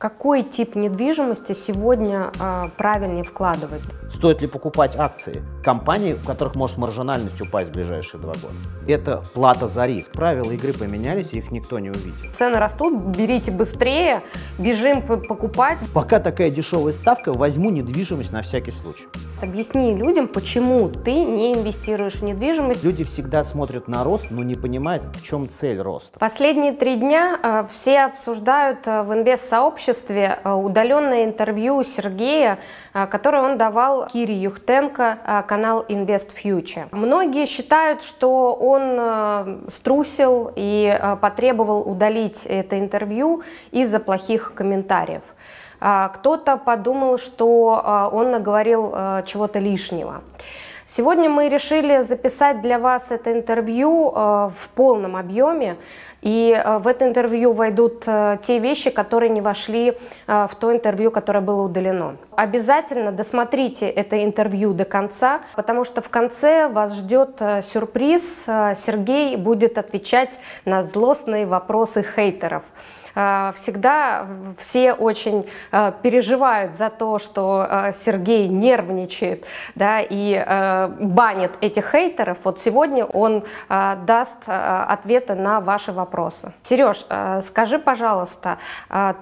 Какой тип недвижимости сегодня э, правильнее вкладывать? Стоит ли покупать акции компаний, у которых может маржинальность упасть в ближайшие два года? Это плата за риск. Правила игры поменялись, их никто не увидит. Цены растут, берите быстрее, бежим покупать. Пока такая дешевая ставка, возьму недвижимость на всякий случай. Объясни людям, почему ты не инвестируешь в недвижимость. Люди всегда смотрят на рост, но не понимают, в чем цель роста. Последние три дня э, все обсуждают э, в инвест-сообществе э, удаленное интервью Сергея, которое он давал Кире Юхтенко, э, канал Invest Future. Многие считают, что он струсил и потребовал удалить это интервью из-за плохих комментариев. А, кто-то подумал, что а, он наговорил а, чего-то лишнего. Сегодня мы решили записать для вас это интервью в полном объеме, и в это интервью войдут те вещи, которые не вошли в то интервью, которое было удалено. Обязательно досмотрите это интервью до конца, потому что в конце вас ждет сюрприз. Сергей будет отвечать на злостные вопросы хейтеров – Э, всегда все очень э, переживают за то, что э, Сергей нервничает да, и банит этих хейтеров. Вот сегодня он даст ответы на ваши вопросы. Сереж, скажи, пожалуйста,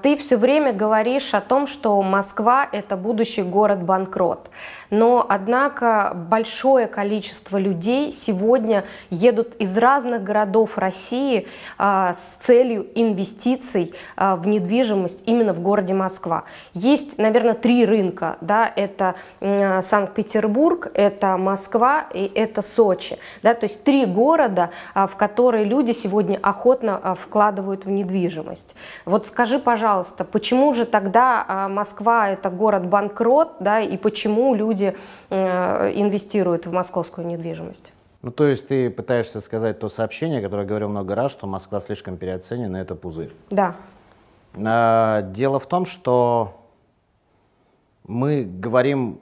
ты все время говоришь о том, что Москва – это будущий город-банкрот но, однако, большое количество людей сегодня едут из разных городов России а, с целью инвестиций а, в недвижимость именно в городе Москва. Есть, наверное, три рынка, да, это а, Санкт-Петербург, это Москва и это Сочи, да, то есть три города, а, в которые люди сегодня охотно а, вкладывают в недвижимость. Вот скажи, пожалуйста, почему же тогда а, Москва это город банкрот, да, и почему люди люди э, инвестируют в московскую недвижимость. Ну, то есть ты пытаешься сказать то сообщение, которое я говорил много раз, что Москва слишком переоценена, это пузырь. Да. А, дело в том, что мы говорим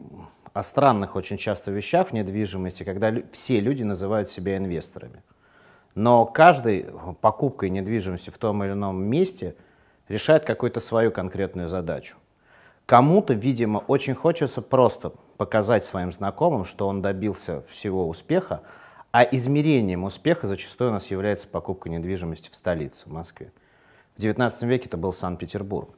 о странных очень часто вещах в недвижимости, когда все люди называют себя инвесторами. Но каждый покупкой недвижимости в том или ином месте решает какую-то свою конкретную задачу. Кому-то, видимо, очень хочется просто показать своим знакомым, что он добился всего успеха, а измерением успеха зачастую у нас является покупка недвижимости в столице, в Москве. В XIX веке это был Санкт-Петербург.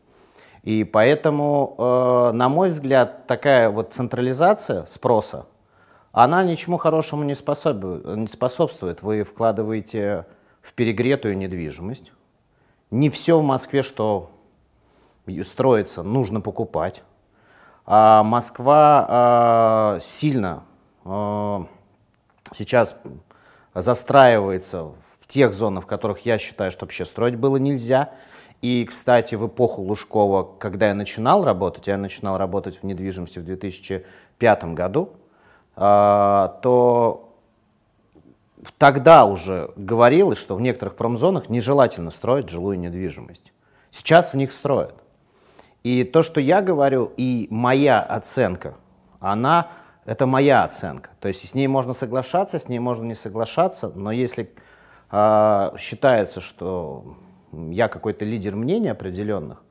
И поэтому, э, на мой взгляд, такая вот централизация спроса, она ничему хорошему не, способ, не способствует. Вы вкладываете в перегретую недвижимость. Не все в Москве, что строится, нужно покупать. А Москва а, сильно а, сейчас застраивается в тех зонах, в которых я считаю, что вообще строить было нельзя. И, кстати, в эпоху Лужкова, когда я начинал работать, я начинал работать в недвижимости в 2005 году, а, то тогда уже говорилось, что в некоторых промзонах нежелательно строить жилую недвижимость. Сейчас в них строят. И то, что я говорю, и моя оценка, она это моя оценка. То есть с ней можно соглашаться, с ней можно не соглашаться, но если э, считается, что я какой-то лидер мнений определенных,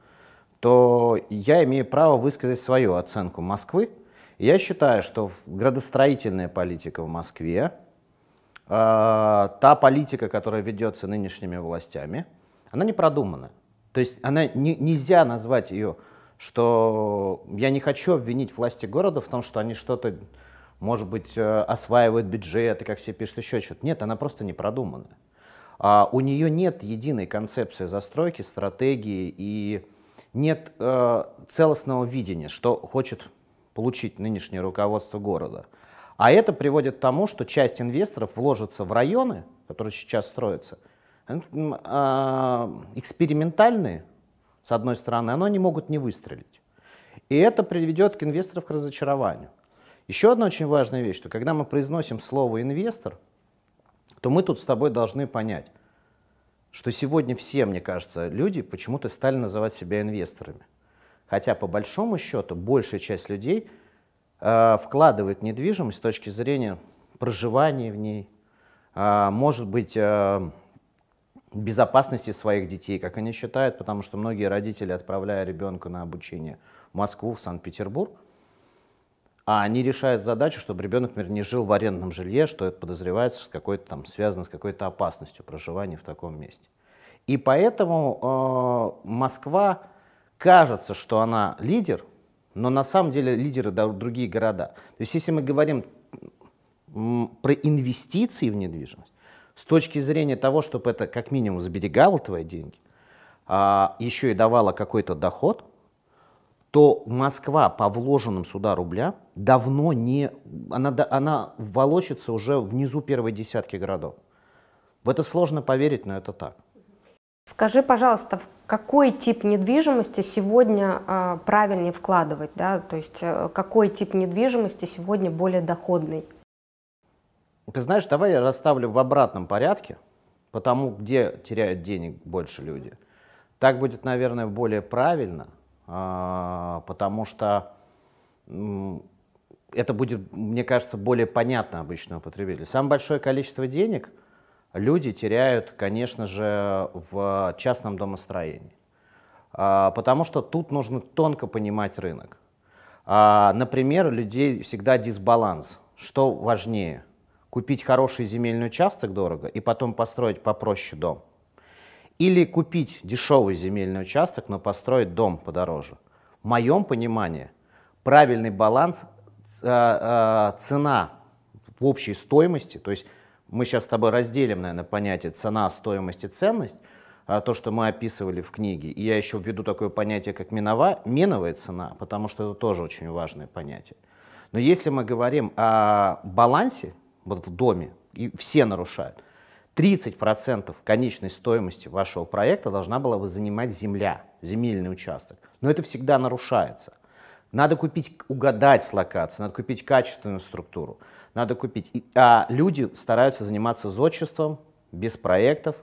то я имею право высказать свою оценку Москвы. я считаю, что градостроительная политика в Москве, э, та политика, которая ведется нынешними властями, она не продуманная. То есть она не, нельзя назвать ее, что я не хочу обвинить власти города в том, что они что-то, может быть, э, осваивают бюджет, и как все пишут, еще что-то. Нет, она просто не продумана. А у нее нет единой концепции застройки, стратегии и нет э, целостного видения, что хочет получить нынешнее руководство города. А это приводит к тому, что часть инвесторов вложится в районы, которые сейчас строятся, а, экспериментальные, с одной стороны, но они могут не выстрелить. И это приведет к инвесторов к разочарованию. Еще одна очень важная вещь, что когда мы произносим слово «инвестор», то мы тут с тобой должны понять, что сегодня все, мне кажется, люди почему-то стали называть себя инвесторами. Хотя по большому счету большая часть людей э, вкладывает недвижимость с точки зрения проживания в ней, э, может быть, э, безопасности своих детей, как они считают, потому что многие родители, отправляя ребенка на обучение в Москву, в Санкт-Петербург, а они решают задачу, чтобы ребенок, например, не жил в арендном жилье, что это подозревается что какой-то там связано с какой-то опасностью проживания в таком месте. И поэтому э, Москва кажется, что она лидер, но на самом деле лидеры да, другие города. То есть если мы говорим про инвестиции в недвижимость, с точки зрения того, чтобы это как минимум сберегало твои деньги, а еще и давало какой-то доход, то Москва по вложенным сюда рубля давно не... Она, она волочится уже внизу первой десятки городов. В это сложно поверить, но это так. Скажи, пожалуйста, в какой тип недвижимости сегодня э, правильнее вкладывать? Да? То есть э, какой тип недвижимости сегодня более доходный? Ты знаешь, давай я расставлю в обратном порядке, потому где теряют денег больше люди. Так будет, наверное, более правильно, а, потому что это будет, мне кажется, более понятно обычному потребителю. Самое большое количество денег люди теряют, конечно же, в частном домостроении, а, потому что тут нужно тонко понимать рынок. А, например, у людей всегда дисбаланс. Что важнее, купить хороший земельный участок дорого и потом построить попроще дом. Или купить дешевый земельный участок, но построить дом подороже. В моем понимании правильный баланс э, э, цена в общей стоимости, то есть мы сейчас с тобой разделим, наверное, понятие цена, стоимость и ценность, э, то, что мы описывали в книге. И я еще введу такое понятие, как минова, миновая цена, потому что это тоже очень важное понятие. Но если мы говорим о балансе вот в доме, и все нарушают. 30% конечной стоимости вашего проекта должна была бы занимать земля, земельный участок. Но это всегда нарушается. Надо купить, угадать с локацией, надо купить качественную структуру, надо купить. а люди стараются заниматься зодчеством, без проектов,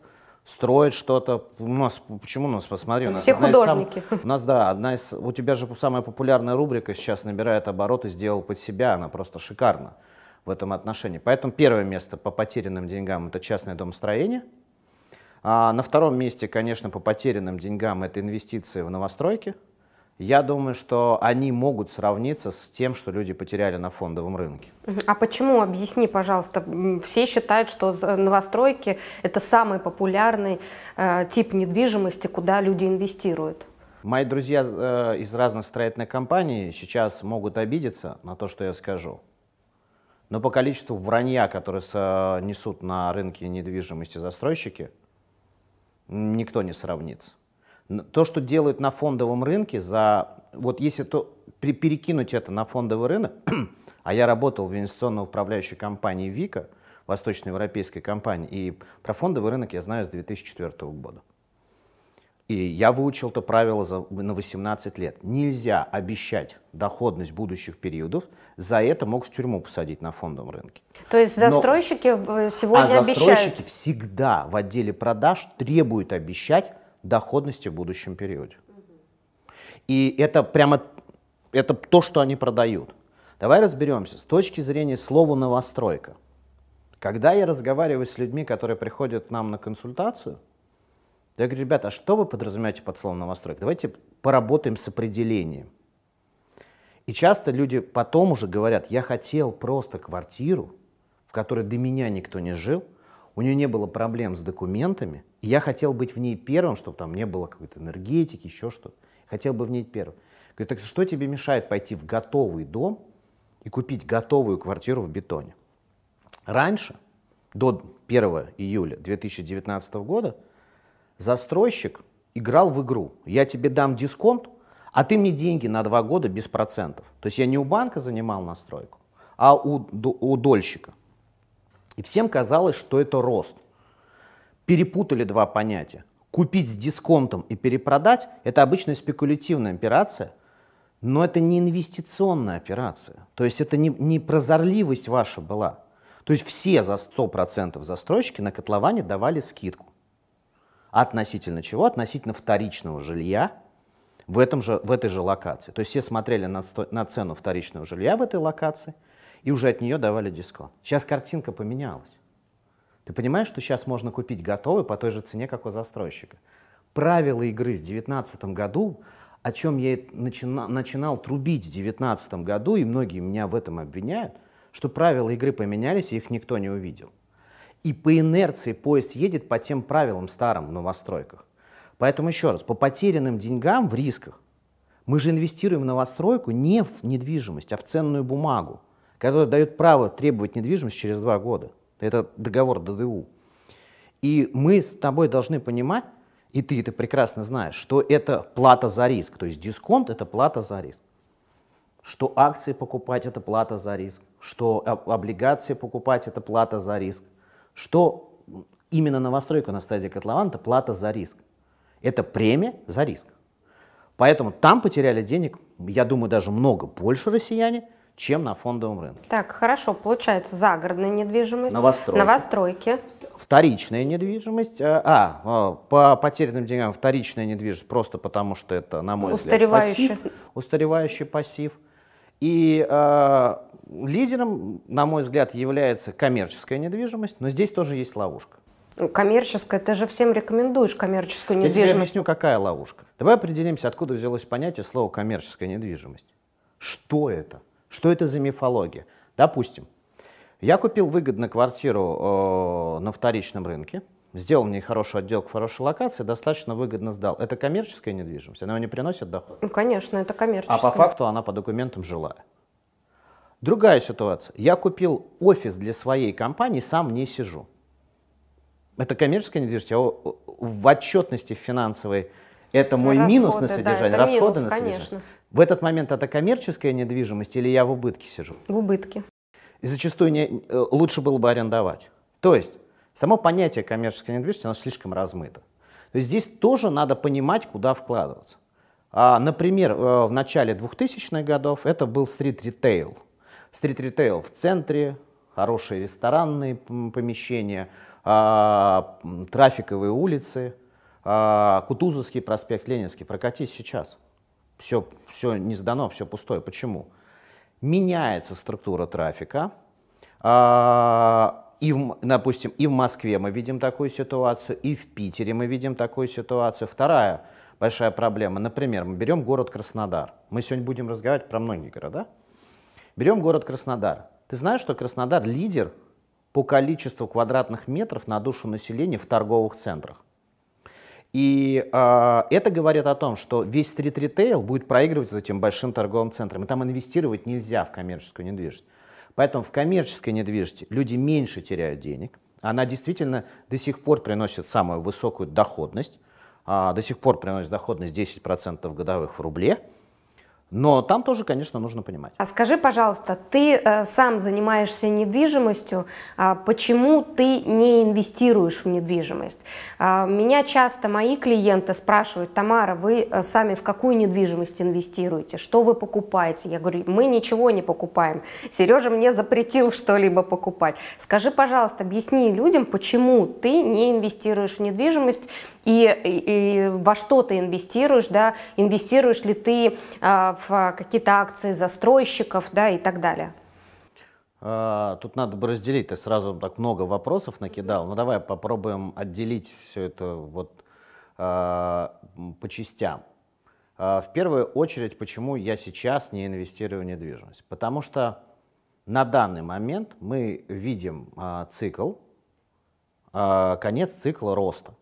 строят что-то. У нас, почему у нас, посмотри, у нас... Все художники. Сам, у нас, да, одна из... У тебя же самая популярная рубрика сейчас набирает обороты, сделал под себя, она просто шикарна в этом отношении. Поэтому первое место по потерянным деньгам – это частное домостроение. А на втором месте, конечно, по потерянным деньгам – это инвестиции в новостройки. Я думаю, что они могут сравниться с тем, что люди потеряли на фондовом рынке. А почему? Объясни, пожалуйста. Все считают, что новостройки – это самый популярный э, тип недвижимости, куда люди инвестируют. Мои друзья э, из разных строительных компаний сейчас могут обидеться на то, что я скажу. Но по количеству вранья, которое несут на рынке недвижимости застройщики, никто не сравнится. То, что делают на фондовом рынке, за вот если то, перекинуть это на фондовый рынок, а я работал в инвестиционно-управляющей компании «Вика», восточноевропейской компании, и про фондовый рынок я знаю с 2004 года. И я выучил это правило за, на 18 лет. Нельзя обещать доходность будущих периодов, за это могут в тюрьму посадить на фондовом рынке. То есть застройщики Но, э, сегодня а обещают? А застройщики всегда в отделе продаж требуют обещать доходности в будущем периоде. И это прямо это то, что они продают. Давай разберемся с точки зрения слова «новостройка». Когда я разговариваю с людьми, которые приходят к нам на консультацию – я говорю, ребята, а что вы подразумеваете под словом новостройка? Давайте поработаем с определением. И часто люди потом уже говорят, я хотел просто квартиру, в которой до меня никто не жил, у нее не было проблем с документами, и я хотел быть в ней первым, чтобы там не было какой-то энергетики, еще что-то. Хотел бы в ней первым. Говорю, так что тебе мешает пойти в готовый дом и купить готовую квартиру в бетоне? Раньше, до 1 июля 2019 года, застройщик играл в игру. Я тебе дам дисконт, а ты мне деньги на два года без процентов. То есть я не у банка занимал настройку, а у, у дольщика. И всем казалось, что это рост. Перепутали два понятия. Купить с дисконтом и перепродать – это обычная спекулятивная операция, но это не инвестиционная операция. То есть это не, не прозорливость ваша была. То есть все за 100% застройщики на котловане давали скидку. Относительно чего? Относительно вторичного жилья в, этом же, в этой же локации. То есть все смотрели на, на цену вторичного жилья в этой локации и уже от нее давали дисконт. Сейчас картинка поменялась. Ты понимаешь, что сейчас можно купить готовый по той же цене, как у застройщика? Правила игры с 2019 году, о чем я начина, начинал трубить в 2019 году, и многие меня в этом обвиняют, что правила игры поменялись, и их никто не увидел. И по инерции поезд едет по тем правилам старым в новостройках. Поэтому еще раз, по потерянным деньгам в рисках мы же инвестируем в новостройку не в недвижимость, а в ценную бумагу, которая дает право требовать недвижимость через два года. Это договор ДДУ. И мы с тобой должны понимать, и ты это прекрасно знаешь, что это плата за риск. То есть дисконт – это плата за риск. Что акции покупать – это плата за риск. Что облигации покупать – это плата за риск. Что именно новостройка на стадии котлованта плата за риск. Это премия за риск. Поэтому там потеряли денег, я думаю, даже много больше россияне, чем на фондовом рынке. Так, хорошо, получается загородная недвижимость, новостройки, новостройки. вторичная недвижимость, э, а, а по потерянным деньгам вторичная недвижимость просто потому что это, на мой устаревающий. взгляд, пассив, устаревающий пассив и э, лидером, на мой взгляд, является коммерческая недвижимость, но здесь тоже есть ловушка. Ну, коммерческая, ты же всем рекомендуешь коммерческую недвижимость. Я тебе объясню, какая ловушка. Давай определимся, откуда взялось понятие слова коммерческая недвижимость. Что это? Что это за мифология? Допустим, я купил выгодно квартиру э, на вторичном рынке, сделал мне хорошую отделку, хорошую локацию, достаточно выгодно сдал. Это коммерческая недвижимость? Она не приносит доход? Ну, конечно, это коммерческая. А по факту она по документам жилая. Другая ситуация. Я купил офис для своей компании, сам не сижу. Это коммерческая недвижимость, а в отчетности финансовой это мой расходы, минус на содержание, да, расходы минус, на содержание. Конечно. В этот момент это коммерческая недвижимость или я в убытке сижу? В убытке. И зачастую не, э, лучше было бы арендовать. То есть само понятие коммерческой недвижимости, оно слишком размыто. То есть здесь тоже надо понимать, куда вкладываться. А, например, э, в начале 2000-х годов это был стрит-ритейл стрит-ритейл в центре, хорошие ресторанные помещения, а, трафиковые улицы, а, Кутузовский проспект, Ленинский. Прокатись сейчас. Все, все не сдано, все пустое. Почему? Меняется структура трафика. А, и, допустим, и в Москве мы видим такую ситуацию, и в Питере мы видим такую ситуацию. Вторая большая проблема. Например, мы берем город Краснодар. Мы сегодня будем разговаривать про многие города. Берем город Краснодар. Ты знаешь, что Краснодар лидер по количеству квадратных метров на душу населения в торговых центрах. И э, это говорит о том, что весь стрит-ритейл будет проигрывать этим большим торговым центрам. И там инвестировать нельзя в коммерческую недвижимость. Поэтому в коммерческой недвижимости люди меньше теряют денег. Она действительно до сих пор приносит самую высокую доходность. Э, до сих пор приносит доходность 10% годовых в рубле. Но там тоже, конечно, нужно понимать. А скажи, пожалуйста, ты э, сам занимаешься недвижимостью, а почему ты не инвестируешь в недвижимость? А, меня часто мои клиенты спрашивают, Тамара, вы э, сами в какую недвижимость инвестируете? Что вы покупаете? Я говорю, мы ничего не покупаем. Сережа мне запретил что-либо покупать. Скажи, пожалуйста, объясни людям, почему ты не инвестируешь в недвижимость и, и, и во что ты инвестируешь, да? Инвестируешь ли ты в а, Э, какие-то акции застройщиков да, и так далее? А, тут надо бы разделить, ты сразу так много вопросов накидал. Ну давай попробуем отделить все это вот а, по частям. А, в первую очередь, почему я сейчас не инвестирую в недвижимость? Потому что на данный момент мы видим цикл, конец цикла роста.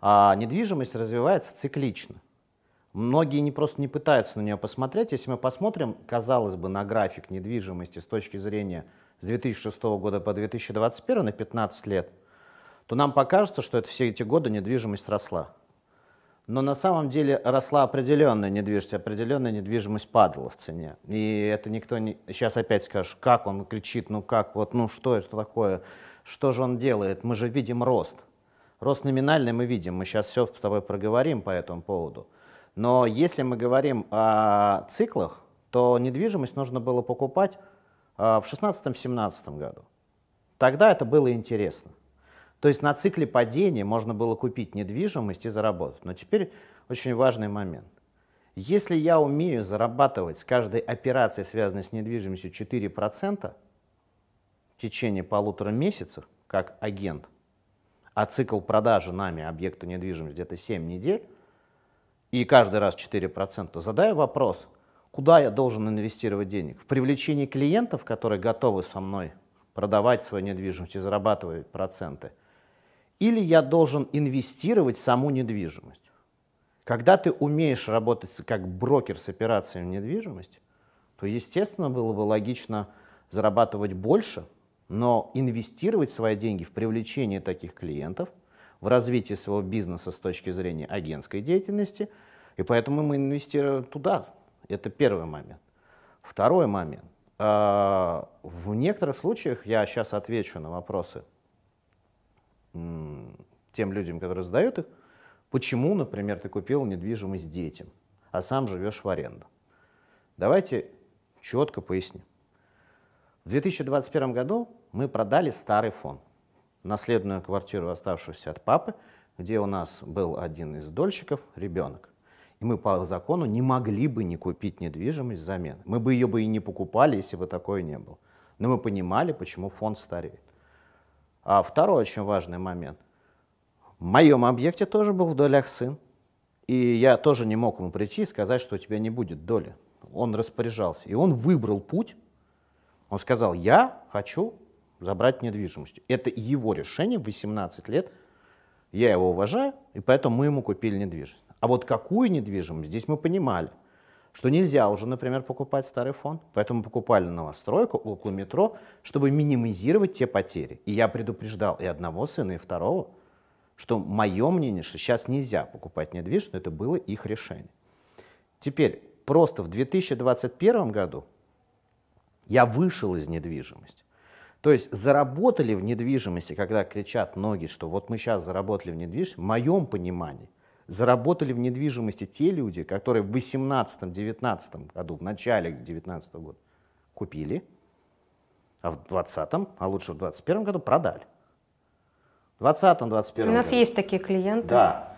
А недвижимость развивается циклично. Многие не просто не пытаются на нее посмотреть. Если мы посмотрим, казалось бы, на график недвижимости с точки зрения с 2006 года по 2021 на 15 лет, то нам покажется, что это все эти годы недвижимость росла. Но на самом деле росла определенная недвижимость, определенная недвижимость падала в цене. И это никто не... Сейчас опять скажешь, как он кричит, ну как, вот, ну что это такое, что же он делает, мы же видим рост. Рост номинальный мы видим, мы сейчас все с тобой проговорим по этому поводу. Но если мы говорим о циклах, то недвижимость нужно было покупать а, в 16-17 году. Тогда это было интересно. То есть на цикле падения можно было купить недвижимость и заработать. Но теперь очень важный момент. Если я умею зарабатывать с каждой операцией, связанной с недвижимостью, 4% в течение полутора месяцев, как агент, а цикл продажи нами объекта недвижимости где-то 7 недель, и каждый раз 4%, задаю вопрос, куда я должен инвестировать денег? В привлечение клиентов, которые готовы со мной продавать свою недвижимость и зарабатывать проценты? Или я должен инвестировать саму недвижимость? Когда ты умеешь работать как брокер с операциями недвижимости, то, естественно, было бы логично зарабатывать больше, но инвестировать свои деньги в привлечение таких клиентов – в развитии своего бизнеса с точки зрения агентской деятельности, и поэтому мы инвестируем туда. Это первый момент. Второй момент. А, в некоторых случаях, я сейчас отвечу на вопросы тем людям, которые задают их, почему, например, ты купил недвижимость детям, а сам живешь в аренду. Давайте четко поясним. В 2021 году мы продали старый фонд наследную квартиру, оставшуюся от папы, где у нас был один из дольщиков, ребенок. И мы по закону не могли бы не купить недвижимость взамен. Мы бы ее бы и не покупали, если бы такое не было. Но мы понимали, почему фонд стареет. А второй очень важный момент. В моем объекте тоже был в долях сын. И я тоже не мог ему прийти и сказать, что у тебя не будет доли. Он распоряжался. И он выбрал путь. Он сказал, я хочу забрать недвижимость. Это его решение в 18 лет. Я его уважаю, и поэтому мы ему купили недвижимость. А вот какую недвижимость, здесь мы понимали, что нельзя уже, например, покупать старый фонд. Поэтому покупали новостройку около метро, чтобы минимизировать те потери. И я предупреждал и одного сына, и второго, что мое мнение, что сейчас нельзя покупать недвижимость, но это было их решение. Теперь, просто в 2021 году я вышел из недвижимости. То есть заработали в недвижимости, когда кричат ноги, что вот мы сейчас заработали в недвижимости, в моем понимании, заработали в недвижимости те люди, которые в 18-19 году, в начале 19 года купили, а в 20 а лучше в 21 году продали. В 20 21 У нас году. есть такие клиенты. Да.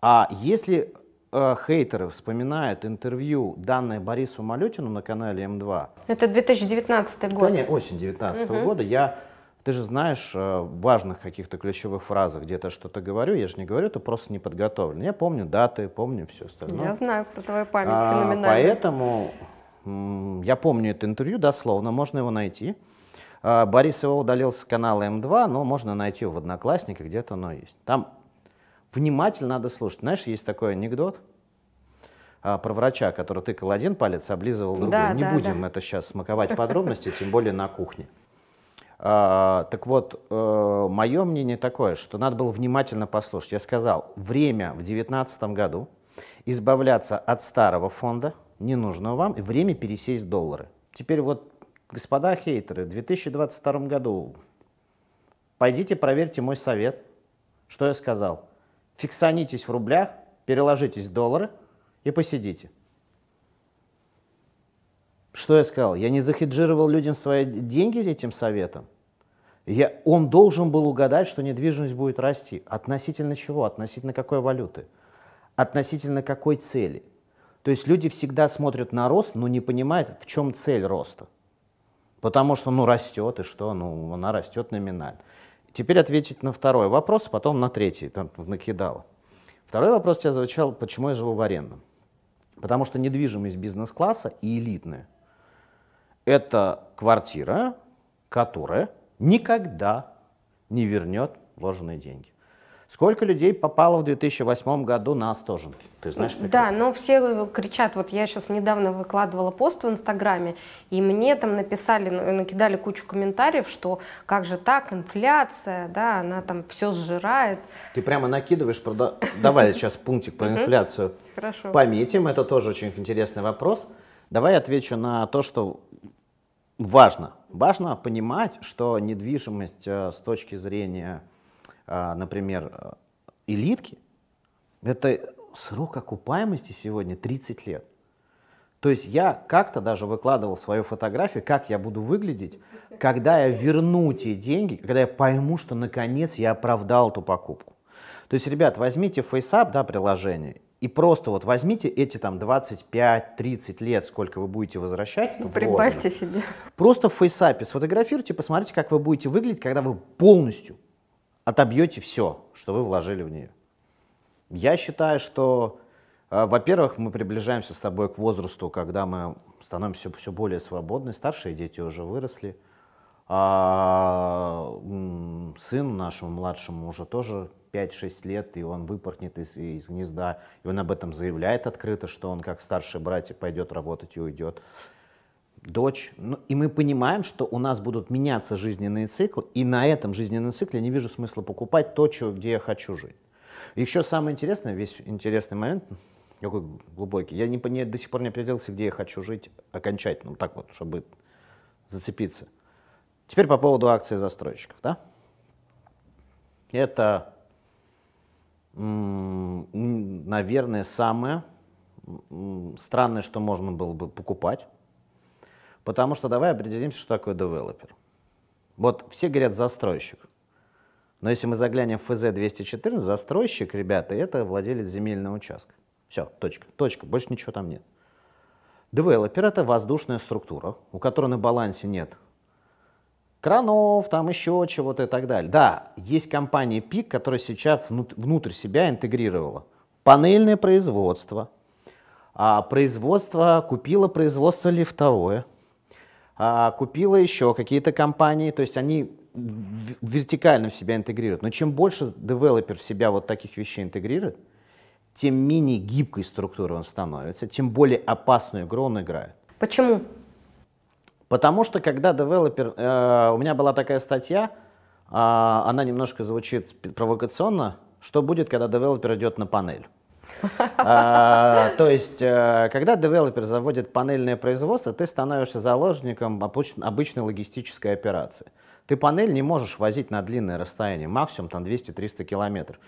А если э, хейтеры вспоминают интервью, данное Борису Малютину на канале М2. Это 2019 год. Нет, осень 2019 угу. года. Я, ты же знаешь, э, важных каких-то ключевых фразах где-то что-то говорю. Я же не говорю, это просто не подготовлен. Я помню даты, помню все остальное. Я знаю про твою память а, Поэтому я помню это интервью дословно, можно его найти. А, Борис его удалил с канала М2, но можно найти его в Одноклассниках, где-то оно есть. Там внимательно надо слушать. Знаешь, есть такой анекдот а, про врача, который тыкал один палец, облизывал другой. Да, Не да, будем да. это сейчас смаковать подробности, тем более на кухне. А, так вот, э, мое мнение такое, что надо было внимательно послушать. Я сказал, время в 2019 году избавляться от старого фонда, ненужного вам, и время пересесть доллары. Теперь вот, господа хейтеры, в 2022 году пойдите проверьте мой совет, что я сказал фиксанитесь в рублях, переложитесь в доллары и посидите. Что я сказал? Я не захеджировал людям свои деньги этим советом. Я, он должен был угадать, что недвижимость будет расти. Относительно чего? Относительно какой валюты? Относительно какой цели? То есть люди всегда смотрят на рост, но не понимают, в чем цель роста. Потому что, ну, растет, и что? Ну, она растет номинально. Теперь ответить на второй вопрос, потом на третий, там накидал. Второй вопрос я звучал, почему я живу в арендном? Потому что недвижимость бизнес-класса и элитная – это квартира, которая никогда не вернет вложенные деньги. Сколько людей попало в 2008 году на Остоженки? Ты знаешь прекрасно. Да, но все э, кричат. Вот я сейчас недавно выкладывала пост в Инстаграме, и мне там написали, накидали кучу комментариев, что как же так, инфляция, да, она там все сжирает. Ты прямо накидываешь, прода... давай сейчас пунктик про инфляцию. Хорошо. Пометим, это тоже очень интересный вопрос. Давай отвечу на то, что важно. Важно понимать, что недвижимость э, с точки зрения а, например, э, элитки, это срок окупаемости сегодня 30 лет. То есть я как-то даже выкладывал свою фотографию, как я буду выглядеть, когда я верну те деньги, когда я пойму, что наконец я оправдал эту покупку. То есть, ребят, возьмите FaceApp, да, приложение, и просто вот возьмите эти там 25-30 лет, сколько вы будете возвращать. Это ну, Прибавьте себе. Просто в фейсапе сфотографируйте, посмотрите, как вы будете выглядеть, когда вы полностью, отобьете все, что вы вложили в нее. Я считаю, что, э, во-первых, мы приближаемся с тобой к возрасту, когда мы становимся все более свободны, старшие дети уже выросли, а сыну нашему младшему уже тоже 5-6 лет, и он выпорхнет из, из гнезда, и он об этом заявляет открыто, что он как старший братья пойдет работать и уйдет дочь. Ну, и мы понимаем, что у нас будут меняться жизненные циклы, и на этом жизненном цикле я не вижу смысла покупать то, чего, где я хочу жить. И еще самое интересное, весь интересный момент, какой глубокий, я не, не, до сих пор не определился, где я хочу жить окончательно, вот так вот, чтобы зацепиться. Теперь по поводу акций застройщиков. Да? Это, наверное, самое странное, что можно было бы покупать Потому что давай определимся, что такое девелопер. Вот все говорят застройщик. Но если мы заглянем в ФЗ 214, застройщик, ребята, это владелец земельного участка. Все, точка, точка, больше ничего там нет. Девелопер — это воздушная структура, у которой на балансе нет кранов, там еще чего-то и так далее. Да, есть компания ПИК, которая сейчас внутрь себя интегрировала панельное производство, а производство купила производство лифтовое — а, купила еще какие-то компании, то есть они вертикально в себя интегрируют. Но чем больше девелопер в себя вот таких вещей интегрирует, тем менее гибкой структурой он становится, тем более опасную игру он играет. Почему? Потому что когда девелопер... Э, у меня была такая статья, э, она немножко звучит провокационно, что будет, когда девелопер идет на панель. А, то есть, э, когда девелопер заводит панельное производство, ты становишься заложником обычной логистической операции. Ты панель не можешь возить на длинное расстояние, максимум там 200-300 километров.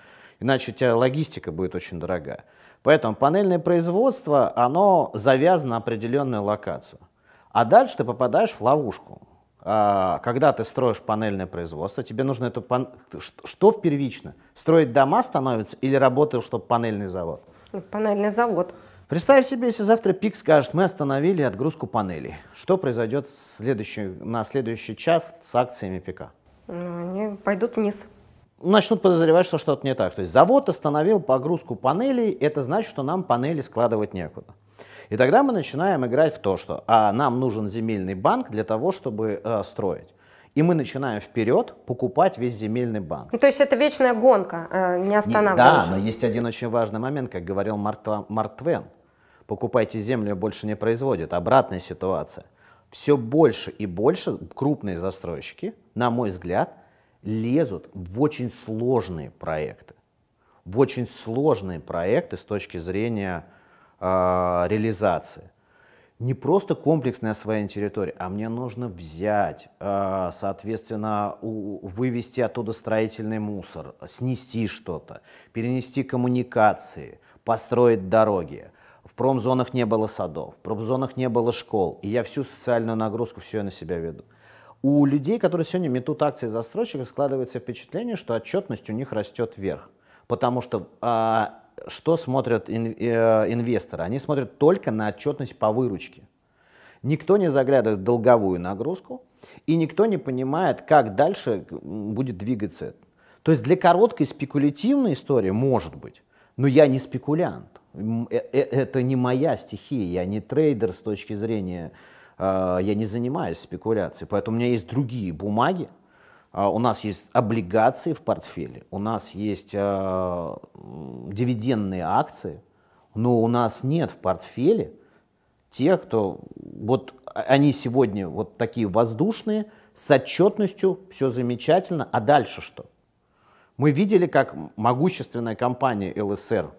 Иначе у тебя логистика будет очень дорогая. Поэтому панельное производство, оно завязано на определенную локацию. А дальше ты попадаешь в ловушку. А, когда ты строишь панельное производство, тебе нужно это пан... что первично? Строить дома становится или работал, чтобы панельный завод? Панельный завод. Представь себе, если завтра ПИК скажет, мы остановили отгрузку панелей. Что произойдет следующий, на следующий час с акциями ПИКа? Ну, они пойдут вниз. Начнут подозревать, что что-то не так. То есть завод остановил погрузку панелей, это значит, что нам панели складывать некуда. И тогда мы начинаем играть в то, что а, нам нужен земельный банк для того, чтобы а, строить. И мы начинаем вперед покупать весь земельный банк. Ну, то есть это вечная гонка, э, не останавливаешься. Да, но есть один очень важный момент, как говорил Март, Март Твен. Покупайте землю, больше не производит. Обратная ситуация. Все больше и больше крупные застройщики, на мой взгляд, лезут в очень сложные проекты. В очень сложные проекты с точки зрения э, реализации. Не просто комплексное освоение территории, а мне нужно взять, э, соответственно, у, вывести оттуда строительный мусор, снести что-то, перенести коммуникации, построить дороги. В промзонах не было садов, в промзонах не было школ, и я всю социальную нагрузку все я на себя веду. У людей, которые сегодня метут акции застройщиков, складывается впечатление, что отчетность у них растет вверх, потому что а, что смотрят э, инвесторы? Они смотрят только на отчетность по выручке. Никто не заглядывает в долговую нагрузку, и никто не понимает, как дальше будет двигаться. То есть для короткой спекулятивной истории может быть, но я не спекулянт. Э, э, это не моя стихия, я не трейдер с точки зрения, я не занимаюсь спекуляцией, поэтому у меня есть другие бумаги, а, у нас есть облигации в портфеле, у нас есть а, дивидендные акции, но у нас нет в портфеле тех, кто вот а, они сегодня вот такие воздушные, с отчетностью, все замечательно, а дальше что? Мы видели, как могущественная компания ЛСР,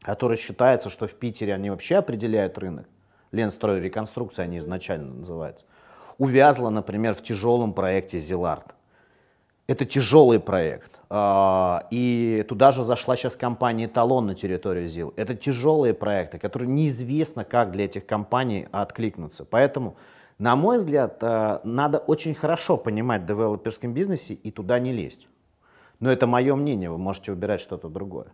которая считается, что в Питере они вообще определяют рынок, Ленстрой реконструкция они изначально называются, увязла, например, в тяжелом проекте «Зелард». Это тяжелый проект. А, и туда же зашла сейчас компания «Эталон» на территорию ЗИЛ. Это тяжелые проекты, которые неизвестно, как для этих компаний откликнуться. Поэтому, на мой взгляд, а, надо очень хорошо понимать в девелоперском бизнесе и туда не лезть. Но это мое мнение, вы можете выбирать что-то другое.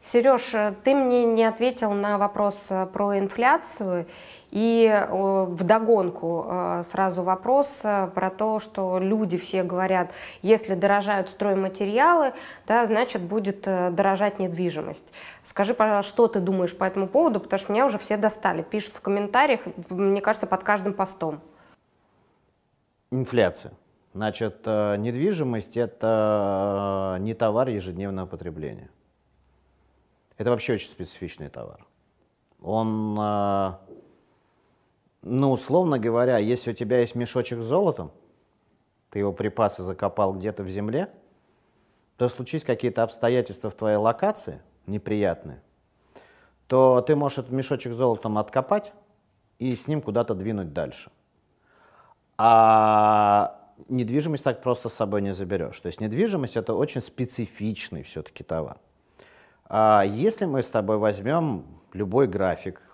Сереж, ты мне не ответил на вопрос а, про инфляцию и э, вдогонку э, сразу вопрос э, про то, что люди все говорят, если дорожают стройматериалы, да, значит будет дорожать недвижимость. Скажи, пожалуйста, что ты думаешь по этому поводу, потому что меня уже все достали, пишут в комментариях, мне кажется, под каждым постом. Инфляция. Значит, недвижимость – это не товар ежедневного потребления. Это вообще очень специфичный товар. Он ну, условно говоря, если у тебя есть мешочек с золотом, ты его припасы закопал где-то в земле, то случись какие-то обстоятельства в твоей локации неприятные, то ты можешь этот мешочек с золотом откопать и с ним куда-то двинуть дальше. А недвижимость так просто с собой не заберешь. То есть недвижимость это очень специфичный все-таки товар. А если мы с тобой возьмем любой график,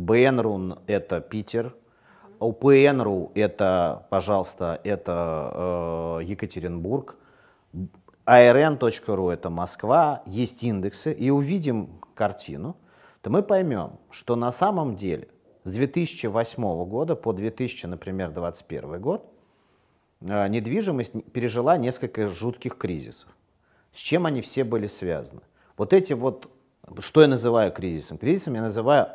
БНРУ — это Питер, УПНРУ — это, пожалуйста, это э, Екатеринбург, ARN.ru а — это Москва, есть индексы, и увидим картину, то мы поймем, что на самом деле с 2008 года по 2000, например, 2021 год э, недвижимость пережила несколько жутких кризисов. С чем они все были связаны? Вот эти вот, что я называю кризисом? Кризисом я называю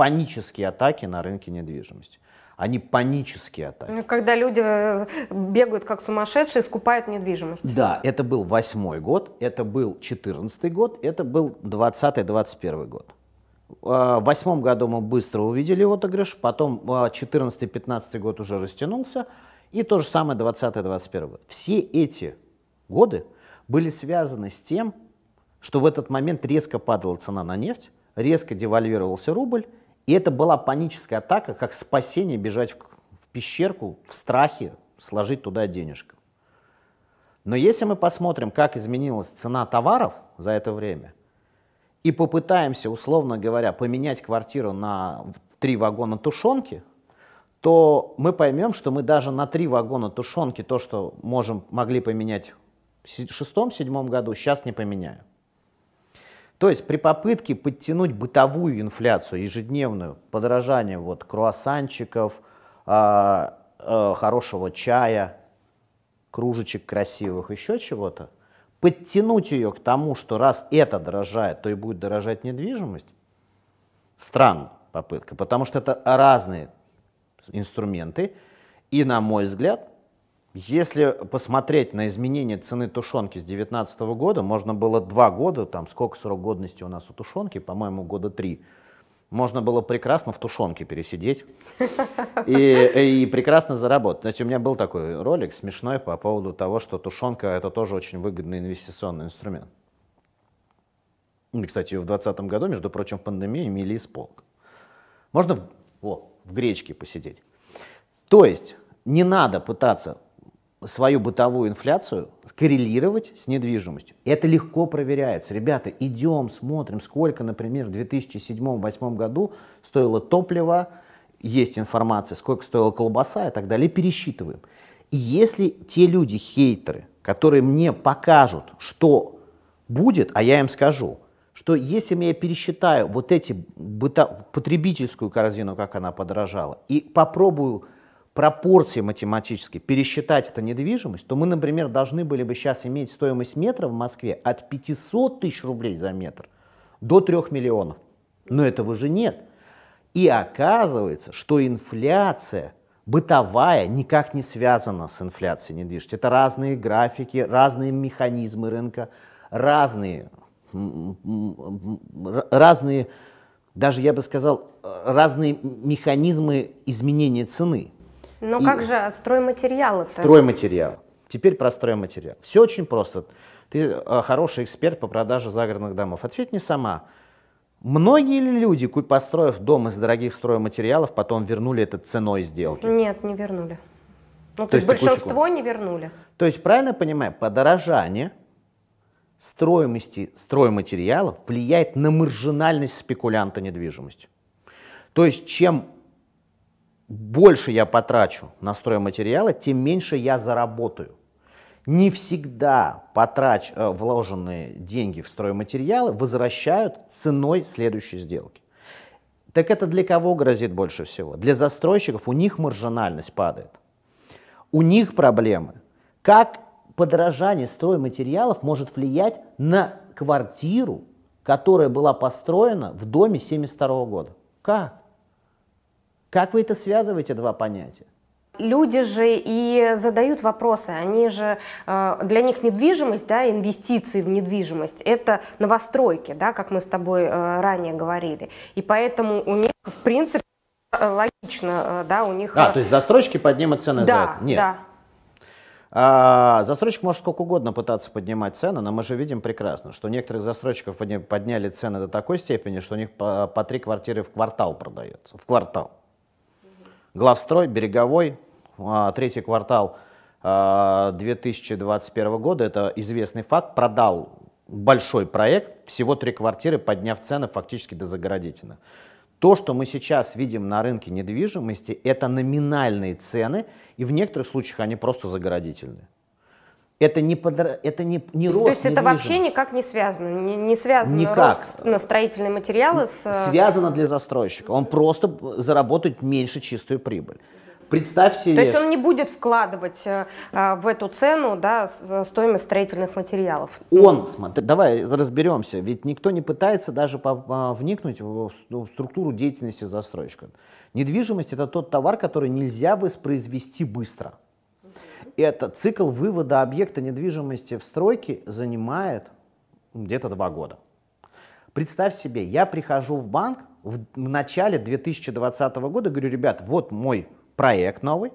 панические атаки на рынке недвижимости. Они панические атаки. Ну, когда люди э, бегают как сумасшедшие, скупают недвижимость. Да, это был восьмой год, это был четырнадцатый год, это был двадцатый, двадцать первый год. А, в восьмом году мы быстро увидели отыгрыш, потом а, четырнадцатый-пятнадцатый год уже растянулся, и то же самое двадцатый-двадцать первый год. Все эти годы были связаны с тем, что в этот момент резко падала цена на нефть, резко девальвировался рубль, и это была паническая атака, как спасение бежать в, в пещерку в страхе сложить туда денежку. Но если мы посмотрим, как изменилась цена товаров за это время, и попытаемся, условно говоря, поменять квартиру на три вагона тушенки, то мы поймем, что мы даже на три вагона тушенки то, что можем, могли поменять в шестом-седьмом году, сейчас не поменяем. То есть при попытке подтянуть бытовую инфляцию ежедневную, подорожание вот круассанчиков, э, э, хорошего чая, кружечек красивых, еще чего-то, подтянуть ее к тому, что раз это дорожает, то и будет дорожать недвижимость, странная попытка, потому что это разные инструменты, и, на мой взгляд, если посмотреть на изменение цены тушенки с 2019 года, можно было два года, там сколько срок годности у нас у тушенки, по-моему, года три, можно было прекрасно в тушенке пересидеть и, и прекрасно заработать. Знаете, у меня был такой ролик смешной по поводу того, что тушенка это тоже очень выгодный инвестиционный инструмент. И, Кстати, в 2020 году, между прочим, в пандемии имели исполк. Можно в, о, в гречке посидеть. То есть не надо пытаться свою бытовую инфляцию коррелировать с недвижимостью. Это легко проверяется. Ребята, идем, смотрим, сколько, например, в 2007-2008 году стоило топливо, есть информация, сколько стоила колбаса и так далее, пересчитываем. И если те люди, хейтеры, которые мне покажут, что будет, а я им скажу, что если я пересчитаю вот эти быта, потребительскую корзину, как она подорожала, и попробую пропорции математически пересчитать эту недвижимость, то мы, например, должны были бы сейчас иметь стоимость метра в Москве от 500 тысяч рублей за метр до 3 миллионов. Но этого же нет. И оказывается, что инфляция бытовая никак не связана с инфляцией недвижимости. Это разные графики, разные механизмы рынка, разные, разные даже я бы сказал, э, разные механизмы изменения цены. Но и как же стройматериалы? -то? Стройматериал. Теперь про стройматериал. Все очень просто. Ты а, хороший эксперт по продаже загородных домов. Ответь мне сама. Многие ли люди, построив дом из дорогих стройматериалов, потом вернули это ценой сделки? Нет, не вернули. Ну, то, то есть большинство не вернули. То есть, правильно понимаю, подорожание стоимости стройматериалов влияет на маржинальность спекулянта недвижимости. То есть, чем больше я потрачу на стройматериалы, тем меньше я заработаю. Не всегда потрач, э, вложенные деньги в стройматериалы возвращают ценой следующей сделки. Так это для кого грозит больше всего? Для застройщиков у них маржинальность падает. У них проблемы. Как подорожание стройматериалов может влиять на квартиру, которая была построена в доме 1972 года? Как? Как вы это связываете, два понятия? люди же и задают вопросы, они же, э, для них недвижимость, да, инвестиции в недвижимость, это новостройки, да, как мы с тобой э, ранее говорили, и поэтому у них, в принципе, э, логично, да, у них... А, то есть застройщики поднимут цены да, за это? Нет. Да, а, застройщик может сколько угодно пытаться поднимать цены, но мы же видим прекрасно, что некоторых застройщиков подняли цены до такой степени, что у них по, по три квартиры в квартал продается. В квартал. Главстрой, Береговой, а, третий квартал 2021 а, года, это известный факт, продал большой проект, всего три квартиры, подняв цены фактически до загородительных. То, что мы сейчас видим на рынке недвижимости, это номинальные цены, и в некоторых случаях они просто загородительные. Это не, подра... это не, не рост. То есть это вообще никак не связано? Не, не связано никак. рост на строительные материалы с... Э, связано для застройщика. Он просто заработает меньше чистую прибыль. Представь себе... То есть он не будет вкладывать э, э в эту цену да, э, стоимость строительных материалов? Он, смотри, давай разберемся, ведь никто не пытается даже вникнуть в структуру деятельности застройщика. Недвижимость – это тот товар, который нельзя воспроизвести быстро этот цикл вывода объекта недвижимости в стройке занимает где-то два года. Представь себе, я прихожу в банк в, в начале 2020 года, говорю, ребят, вот мой проект новый,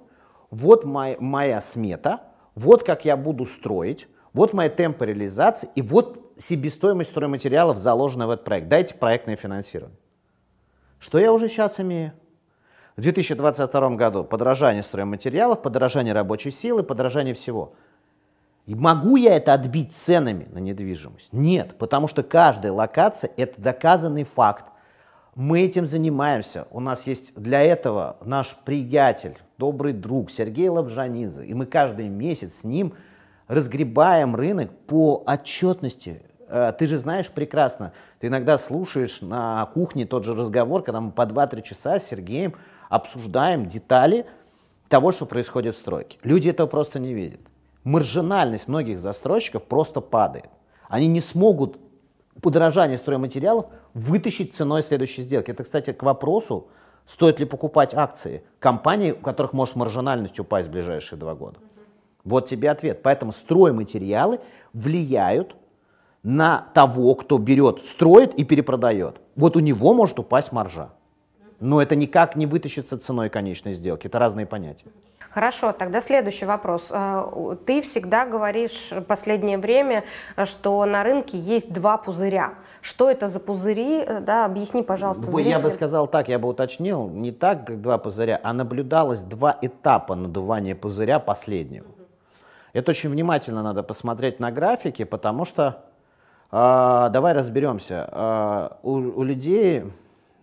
вот мой, моя смета, вот как я буду строить, вот мои темпы реализации и вот себестоимость стройматериалов, заложенная в этот проект. Дайте проектное финансирование. Что я уже сейчас имею? В 2022 году подорожание стройматериалов, подорожание рабочей силы, подорожание всего. И могу я это отбить ценами на недвижимость? Нет, потому что каждая локация – это доказанный факт. Мы этим занимаемся. У нас есть для этого наш приятель, добрый друг Сергей Лобжанидзе. И мы каждый месяц с ним разгребаем рынок по отчетности. Э, ты же знаешь прекрасно, ты иногда слушаешь на кухне тот же разговор, когда мы по 2-3 часа с Сергеем обсуждаем детали того, что происходит в стройке. Люди этого просто не видят. Маржинальность многих застройщиков просто падает. Они не смогут подорожание стройматериалов вытащить ценой следующей сделки. Это, кстати, к вопросу, стоит ли покупать акции компаний, у которых может маржинальность упасть в ближайшие два года. Вот тебе ответ. Поэтому стройматериалы влияют на того, кто берет, строит и перепродает. Вот у него может упасть маржа но это никак не вытащится ценой конечной сделки. Это разные понятия. Хорошо, тогда следующий вопрос. Э, ты всегда говоришь в последнее время, что на рынке есть два пузыря. Что это за пузыри? Э, да, объясни, пожалуйста. Зрителям. Я бы сказал так, я бы уточнил, не так, как два пузыря, а наблюдалось два этапа надувания пузыря последнего. Это очень внимательно надо посмотреть на графике, потому что э, давай разберемся. Э, у, у людей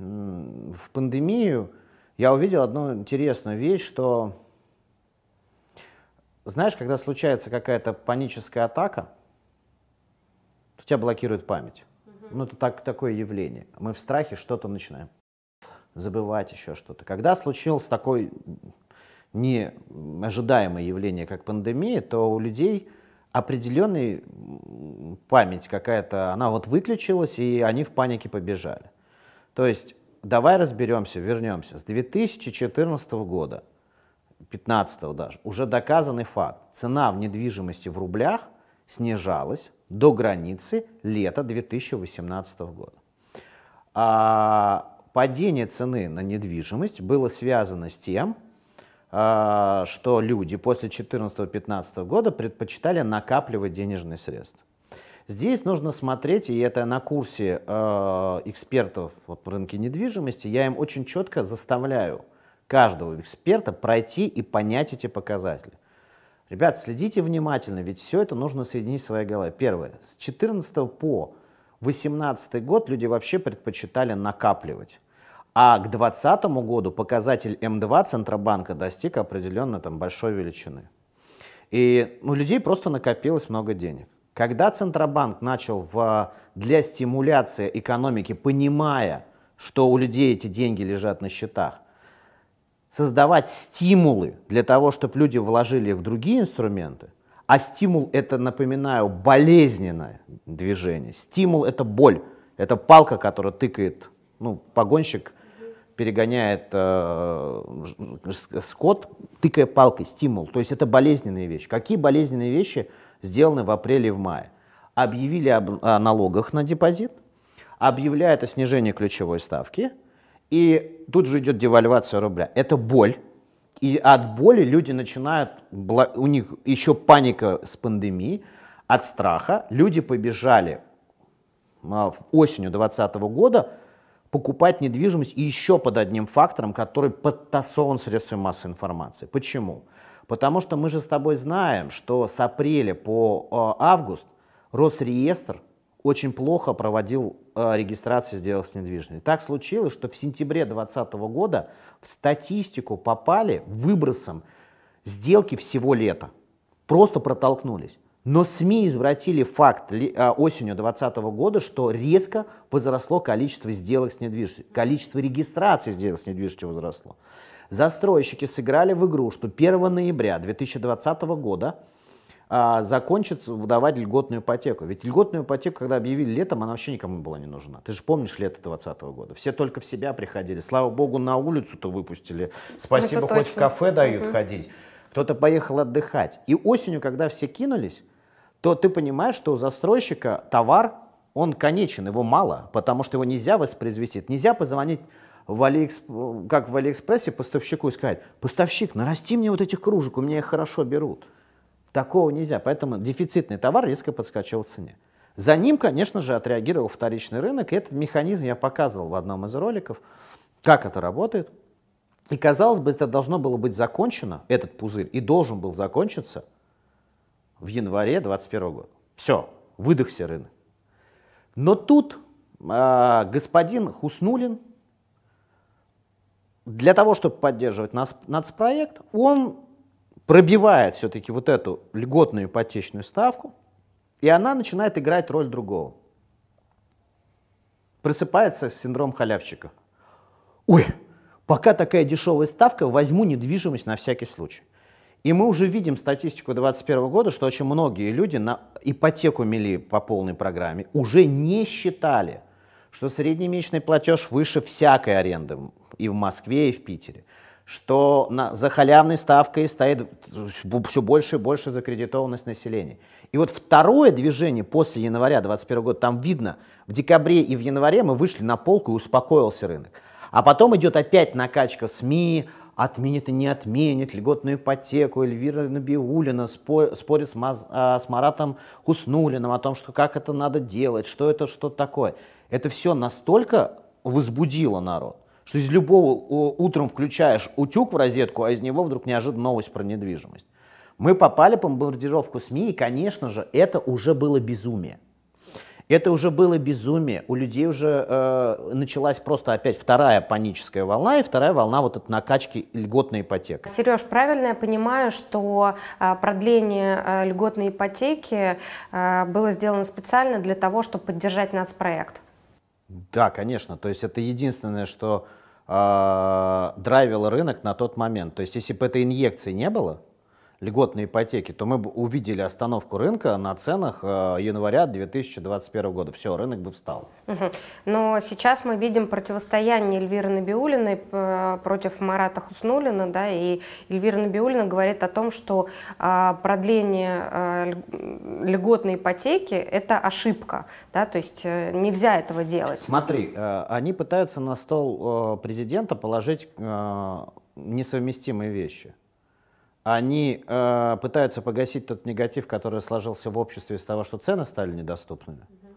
в пандемию я увидел одну интересную вещь, что знаешь, когда случается какая-то паническая атака, у тебя блокирует память. Угу. Ну, это так, такое явление. Мы в страхе что-то начинаем забывать еще что-то. Когда случилось такое неожидаемое явление, как пандемия, то у людей определенная память какая-то, она вот выключилась, и они в панике побежали. То есть давай разберемся, вернемся. С 2014 года, 15 даже, уже доказанный факт. Цена в недвижимости в рублях снижалась до границы лета 2018 года. А падение цены на недвижимость было связано с тем, а, что люди после 2014-2015 года предпочитали накапливать денежные средства. Здесь нужно смотреть, и это на курсе э, экспертов вот, по рынке недвижимости, я им очень четко заставляю каждого эксперта пройти и понять эти показатели. Ребят, следите внимательно, ведь все это нужно соединить в своей голове. Первое. С 14 по 18 год люди вообще предпочитали накапливать. А к 2020 году показатель М2 Центробанка достиг определенно там, большой величины. И у ну, людей просто накопилось много денег. Когда Центробанк начал в, для стимуляции экономики, понимая, что у людей эти деньги лежат на счетах, создавать стимулы для того, чтобы люди вложили в другие инструменты, а стимул это, напоминаю, болезненное движение. Стимул это боль, это палка, которая тыкает, ну, погонщик перегоняет э, скот, тыкая палкой, стимул. То есть это болезненные вещи. Какие болезненные вещи сделаны в апреле и в мае. Объявили об, о э, налогах на депозит, объявляет о снижении ключевой ставки, и тут же идет девальвация рубля. Это боль. И от боли люди начинают, у них еще паника с пандемией, от страха люди побежали а, осенью 2020 года покупать недвижимость и еще под одним фактором, который подтасован средствами массовой информации. Почему? Почему? Потому что мы же с тобой знаем, что с апреля по э, август Росреестр очень плохо проводил э, регистрации сделок с недвижимостью. Так случилось, что в сентябре 2020 года в статистику попали выбросом сделки всего лета. Просто протолкнулись. Но СМИ извратили факт э, осенью 2020 года, что резко возросло количество сделок с недвижимостью, количество регистраций сделок с недвижимостью возросло. Застройщики сыграли в игру, что 1 ноября 2020 года а, закончится выдавать льготную ипотеку. Ведь льготную ипотеку, когда объявили летом, она вообще никому была не нужна. Ты же помнишь лето 2020 года. Все только в себя приходили. Слава богу, на улицу-то выпустили. Спасибо, хоть в кафе дают угу. ходить. Кто-то поехал отдыхать. И осенью, когда все кинулись, то ты понимаешь, что у застройщика товар, он конечен, его мало, потому что его нельзя воспроизвести. Нельзя позвонить в Алиэксп... как в Алиэкспрессе поставщику и сказать, поставщик, нарасти мне вот этих кружек, у меня их хорошо берут. Такого нельзя, поэтому дефицитный товар резко подскочил в цене. За ним, конечно же, отреагировал вторичный рынок, и этот механизм я показывал в одном из роликов, как это работает. И, казалось бы, это должно было быть закончено, этот пузырь, и должен был закончиться в январе 2021 года. Все, выдохся рынок. Но тут э, господин Хуснулин, для того, чтобы поддерживать нас, нацпроект, он пробивает все-таки вот эту льготную ипотечную ставку, и она начинает играть роль другого. Просыпается синдром халявщика. Ой, пока такая дешевая ставка, возьму недвижимость на всякий случай. И мы уже видим статистику 2021 года, что очень многие люди на ипотеку мели по полной программе, уже не считали, что среднемесячный платеж выше всякой аренды и в Москве, и в Питере, что на, за халявной ставкой стоит все больше и больше закредитованность населения. И вот второе движение после января 2021 года, там видно, в декабре и в январе мы вышли на полку и успокоился рынок. А потом идет опять накачка СМИ, отменит и не отменит льготную ипотеку, Эльвира Набиулина спорит с, Маз, а, с Маратом Хуснулиным о том, что как это надо делать, что это, что такое. Это все настолько возбудило народ, что из любого утром включаешь утюг в розетку, а из него вдруг неожиданно новость про недвижимость. Мы попали по бомбардировку СМИ, и, конечно же, это уже было безумие. Это уже было безумие. У людей уже э, началась просто опять вторая паническая волна и вторая волна вот от накачки льготной ипотеки. Сереж, правильно я понимаю, что э, продление э, льготной ипотеки э, было сделано специально для того, чтобы поддержать нацпроект? Да, конечно. То есть это единственное, что э, драйвило рынок на тот момент. То есть если бы этой инъекции не было, льготной ипотеки, то мы бы увидели остановку рынка на ценах э, января 2021 года. Все, рынок бы встал. Но сейчас мы видим противостояние Эльвиры Набиулиной э, против Марата Хуснулина, да, и Эльвира Набиулина говорит о том, что а, продление э, льготной ипотеки – это ошибка, да, то есть нельзя этого делать. Смотри, они пытаются на стол президента положить несовместимые вещи – они э, пытаются погасить тот негатив, который сложился в обществе из того, что цены стали недоступными, угу.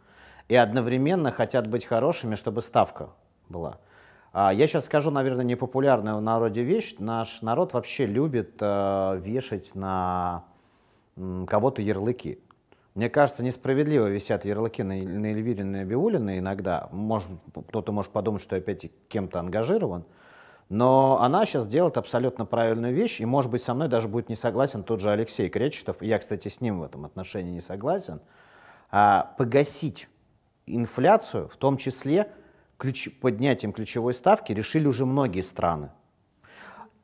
и одновременно хотят быть хорошими, чтобы ставка была. А я сейчас скажу, наверное, непопулярную в народе вещь. Наш народ вообще любит э, вешать на э, кого-то ярлыки. Мне кажется, несправедливо висят ярлыки на, на Эльвире, на Биулина иногда. Может, кто-то может подумать, что я опять кем-то ангажирован. Э, но она сейчас делает абсолютно правильную вещь, и, может быть, со мной даже будет не согласен тот же Алексей Кречетов, я, кстати, с ним в этом отношении не согласен, а, погасить инфляцию, в том числе ключ, поднятием ключевой ставки, решили уже многие страны.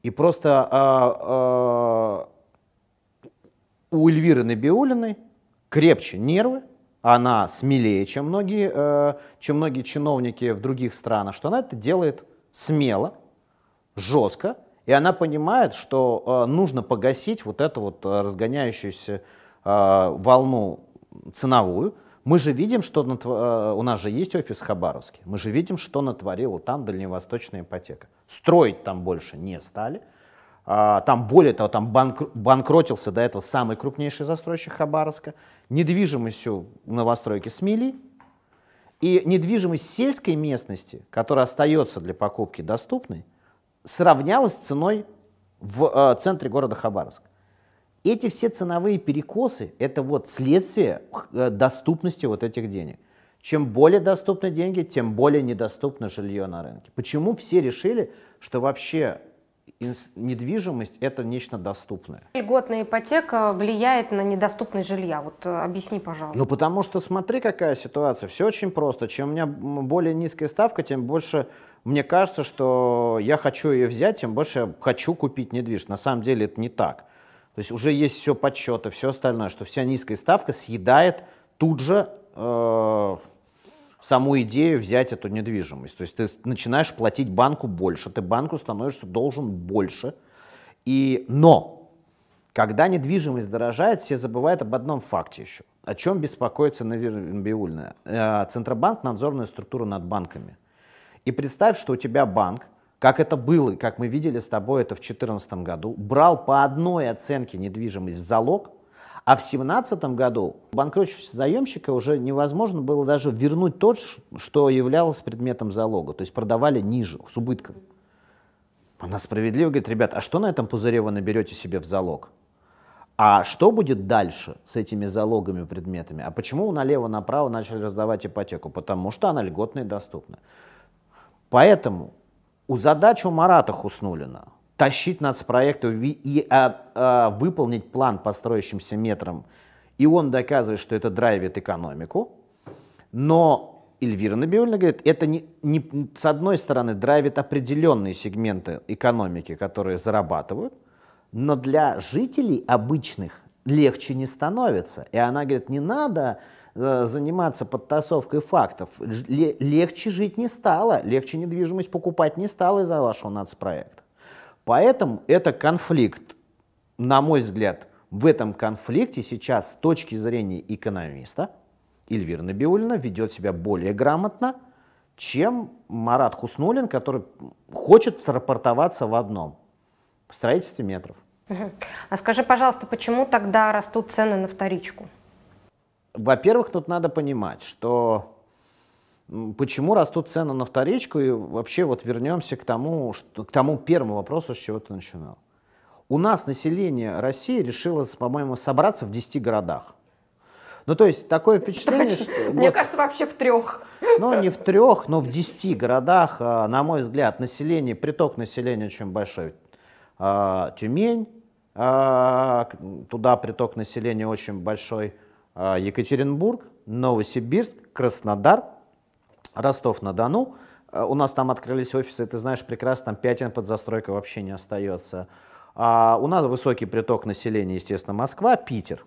И просто а, а, у Эльвиры Набиулиной крепче нервы, она смелее, чем многие, а, чем многие чиновники в других странах, что она это делает смело, жестко, и она понимает, что э, нужно погасить вот эту вот э, разгоняющуюся э, волну ценовую. Мы же видим, что натв... у нас же есть офис Хабаровске. Мы же видим, что натворила там дальневосточная ипотека. Строить там больше не стали. А, там, более того, там банк, банкротился до этого самый крупнейший застройщик Хабаровска. Недвижимостью новостройки смели. И недвижимость сельской местности, которая остается для покупки доступной, сравнялась с ценой в э, центре города Хабаровск. Эти все ценовые перекосы – это вот следствие э, доступности вот этих денег. Чем более доступны деньги, тем более недоступно жилье на рынке. Почему все решили, что вообще недвижимость – это нечто доступное? Льготная ипотека влияет на недоступность жилья. Вот э, объясни, пожалуйста. Ну, потому что смотри, какая ситуация. Все очень просто. Чем у меня более низкая ставка, тем больше мне кажется, что я хочу ее взять, тем больше я хочу купить недвижимость. На самом деле это не так. То есть уже есть все подсчеты, все остальное, что вся низкая ставка съедает тут же э, саму идею взять эту недвижимость. То есть ты начинаешь платить банку больше, ты банку становишься должен больше. И, но, когда недвижимость дорожает, все забывают об одном факте еще. О чем беспокоится Навир э, Центробанк – надзорная структура над банками. И представь, что у тебя банк, как это было, и как мы видели с тобой это в 2014 году, брал по одной оценке недвижимость в залог, а в 2017 году банкротившегося заемщика уже невозможно было даже вернуть то, что являлось предметом залога, то есть продавали ниже, с убытком. Она справедливо говорит, ребят, а что на этом пузыре вы наберете себе в залог? А что будет дальше с этими залогами, предметами? А почему налево-направо начали раздавать ипотеку? Потому что она льготная и доступна. Поэтому у задачу Марата Хуснулина тащить нацпроекту и а, а, выполнить план по строящимся метрам, и он доказывает, что это драйвит экономику, но Эльвира Набиульна говорит, это не, не, с одной стороны драйвит определенные сегменты экономики, которые зарабатывают, но для жителей обычных легче не становится. И она говорит, не надо Э, заниматься подтасовкой фактов. Легче жить не стало, легче недвижимость покупать не стало из-за вашего нацпроекта. Поэтому это конфликт, на мой взгляд, в этом конфликте сейчас с точки зрения экономиста Эльвира Набиулина ведет себя более грамотно, чем Марат Хуснулин, который хочет рапортоваться в одном – строительстве метров. А скажи, пожалуйста, почему тогда растут цены на вторичку? во-первых, тут надо понимать, что почему растут цены на вторичку, и вообще вот вернемся к тому, что, к тому первому вопросу, с чего ты начинал. У нас население России решило, по-моему, собраться в 10 городах. Ну, то есть такое впечатление, что... Мне вот, кажется, вообще в трех. Ну, не в трех, но в 10 городах, а, на мой взгляд, население, приток населения очень большой. А, Тюмень, а, туда приток населения очень большой. Э, Екатеринбург, Новосибирск, Краснодар, Ростов-на-Дону. Э, у нас там открылись офисы, ты знаешь прекрасно, там пятен под застройкой вообще не остается. А у нас высокий приток населения, естественно, Москва, Питер.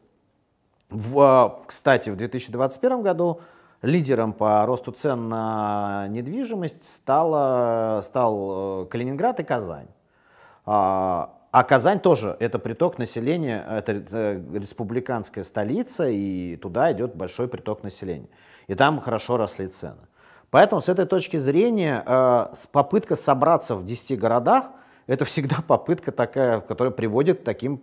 В, э, кстати, в 2021 году лидером по росту цен на недвижимость стала, стал Калининград и Казань. А, а Казань тоже, это приток населения, это э, республиканская столица, и туда идет большой приток населения. И там хорошо росли цены. Поэтому с этой точки зрения э, попытка собраться в 10 городах – это всегда попытка такая, которая приводит к таким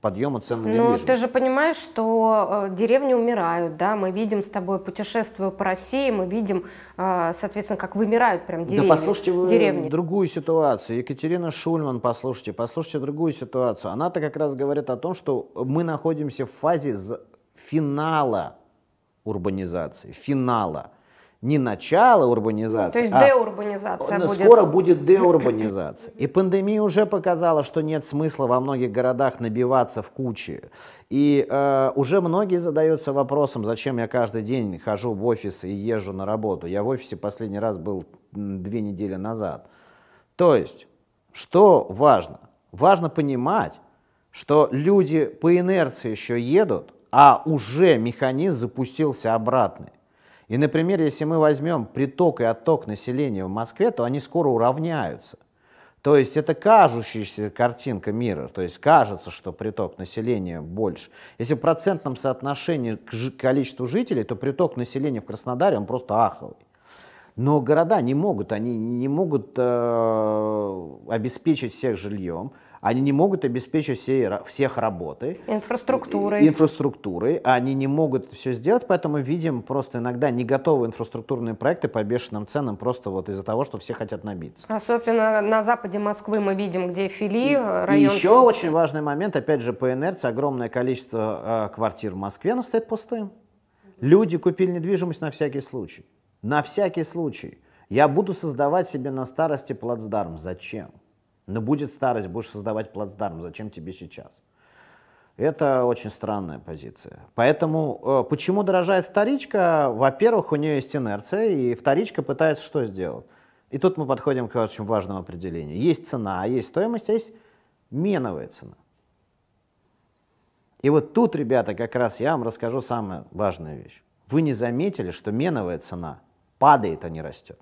подъемам цен на недвижимость. Ну, ты же понимаешь, что э, деревни умирают, да, мы видим с тобой, путешествуя по России, мы видим, э, соответственно, как вымирают прям деревни. Да послушайте вы деревни. другую ситуацию, Екатерина Шульман, послушайте, послушайте другую ситуацию. Она-то как раз говорит о том, что мы находимся в фазе финала урбанизации, финала не начало урбанизации. То есть а деурбанизация скоро ну, будет. Скоро будет деурбанизация. И пандемия уже показала, что нет смысла во многих городах набиваться в кучи. И э, уже многие задаются вопросом, зачем я каждый день хожу в офис и езжу на работу. Я в офисе последний раз был две недели назад. То есть, что важно? Важно понимать, что люди по инерции еще едут, а уже механизм запустился обратный. И, например, если мы возьмем приток и отток населения в Москве, то они скоро уравняются. То есть это кажущаяся картинка мира, то есть кажется, что приток населения больше. Если в процентном соотношении к количеству жителей, то приток населения в Краснодаре, он просто аховый. Но города не могут, они не могут э, обеспечить всех жильем, они не могут обеспечить всей, всех работы. Инфраструктурой. Инфраструктурой. Они не могут все сделать, поэтому видим просто иногда не готовые инфраструктурные проекты по бешеным ценам просто вот из-за того, что все хотят набиться. Особенно на западе Москвы мы видим, где фили, и, район... И еще очень важный момент, опять же, по инерции огромное количество э, квартир в Москве, оно стоит пустым. Люди купили недвижимость на всякий случай. На всякий случай. Я буду создавать себе на старости плацдарм. Зачем? Но будет старость, будешь создавать плацдарм, зачем тебе сейчас? Это очень странная позиция. Поэтому э, почему дорожает вторичка? Во-первых, у нее есть инерция, и вторичка пытается что сделать? И тут мы подходим к очень важному определению. Есть цена, а есть стоимость, а есть меновая цена. И вот тут, ребята, как раз я вам расскажу самую важную вещь. Вы не заметили, что меновая цена падает, а не растет.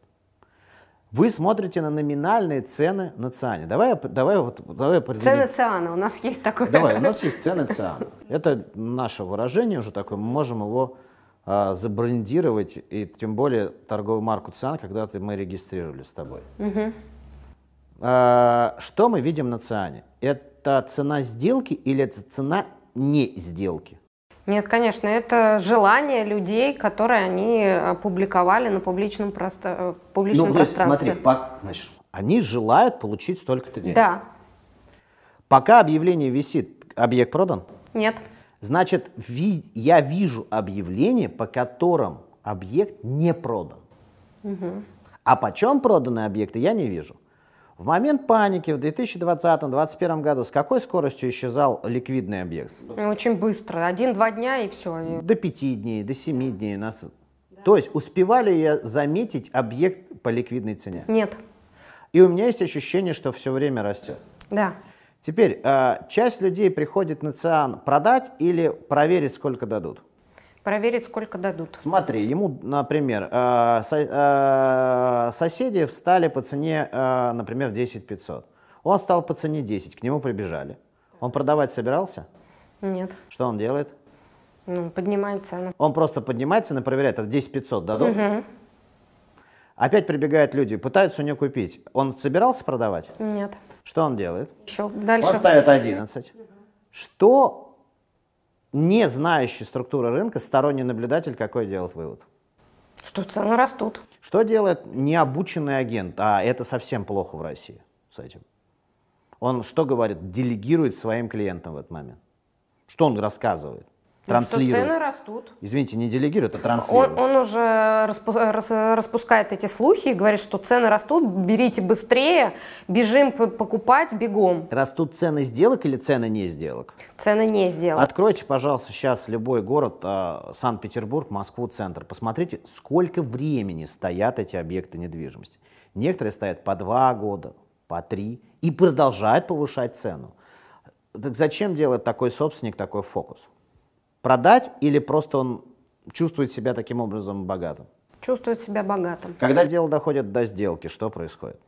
Вы смотрите на номинальные цены на циане. Давай, давай, вот, давай определим. Цены циана, у нас есть такое. Давай, у нас есть цены циана. Это наше выражение уже такое, мы можем его а, забрендировать, и тем более торговую марку циан, когда ты, мы регистрировали с тобой. Угу. А, что мы видим на циане? Это цена сделки или это цена не сделки? Нет, конечно, это желание людей, которые они публиковали на публичном, просто, э, публичном ну, пространстве. Смотри, по, значит, они желают получить столько-то денег. Да. Пока объявление висит, объект продан? Нет. Значит, ви, я вижу объявление, по которым объект не продан. Угу. А почем проданы объекты, я не вижу. В момент паники в 2020-2021 году с какой скоростью исчезал ликвидный объект? Ну, очень быстро. Один-два дня и все. До пяти дней, до семи дней. нас... да. То есть успевали я заметить объект по ликвидной цене? Нет. И у меня есть ощущение, что все время растет. Да. Теперь, а, часть людей приходит на ЦИАН продать или проверить, сколько дадут? Проверить, сколько дадут. Смотри, ему, например, э, э, соседи встали по цене, э, например, 10 500. Он стал по цене 10, к нему прибежали. Он продавать собирался? Нет. Что он делает? Ну, поднимает цену. Он просто поднимает цены, проверяет, это 10 500 дадут? Угу. Опять прибегают люди, пытаются у нее купить. Он собирался продавать? Нет. Что он делает? Еще дальше. Он ставит 11. Что не знающий структуры рынка, сторонний наблюдатель какой делает вывод? Что цены растут. Что делает необученный агент? А это совсем плохо в России с этим. Он что говорит? Делегирует своим клиентам в этот момент. Что он рассказывает? Ну, транслирует. Ну, цены растут. Извините, не делегирует, а транслирует. Он, он уже распу, рас, распускает эти слухи и говорит, что цены растут, берите быстрее, бежим покупать, бегом. Растут цены сделок или цены не сделок? Цены не сделок. Откройте, пожалуйста, сейчас любой город, э, Санкт-Петербург, Москву, центр. Посмотрите, сколько времени стоят эти объекты недвижимости. Некоторые стоят по два года, по три и продолжают повышать цену. Так зачем делает такой собственник такой фокус? продать или просто он чувствует себя таким образом богатым? Чувствует себя богатым. Когда дело доходит до сделки, что происходит?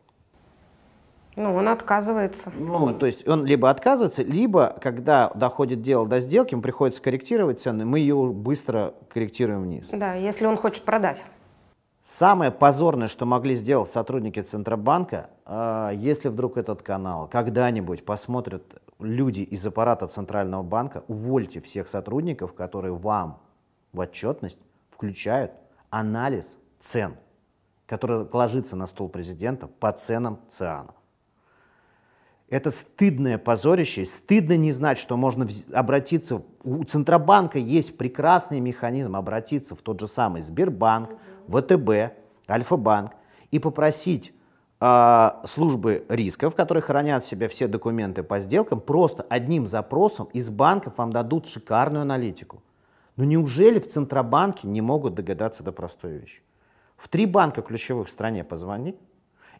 Ну, он отказывается. Ну, то есть он либо отказывается, либо, когда доходит дело до сделки, ему приходится корректировать цены, мы ее быстро корректируем вниз. Да, если он хочет продать. Самое позорное, что могли сделать сотрудники Центробанка, а, если вдруг этот канал когда-нибудь посмотрят люди из аппарата Центрального банка, увольте всех сотрудников, которые вам в отчетность включают анализ цен, который ложится на стол президента по ценам ЦИАНа. Это стыдное позорище, стыдно не знать, что можно обратиться. У Центробанка есть прекрасный механизм обратиться в тот же самый Сбербанк, mm-hmm ВТБ, Альфа-банк и попросить э, службы рисков, которые хранят в себе все документы по сделкам, просто одним запросом из банков вам дадут шикарную аналитику. Но ну, неужели в Центробанке не могут догадаться до простой вещи? В три банка ключевых в стране позвони,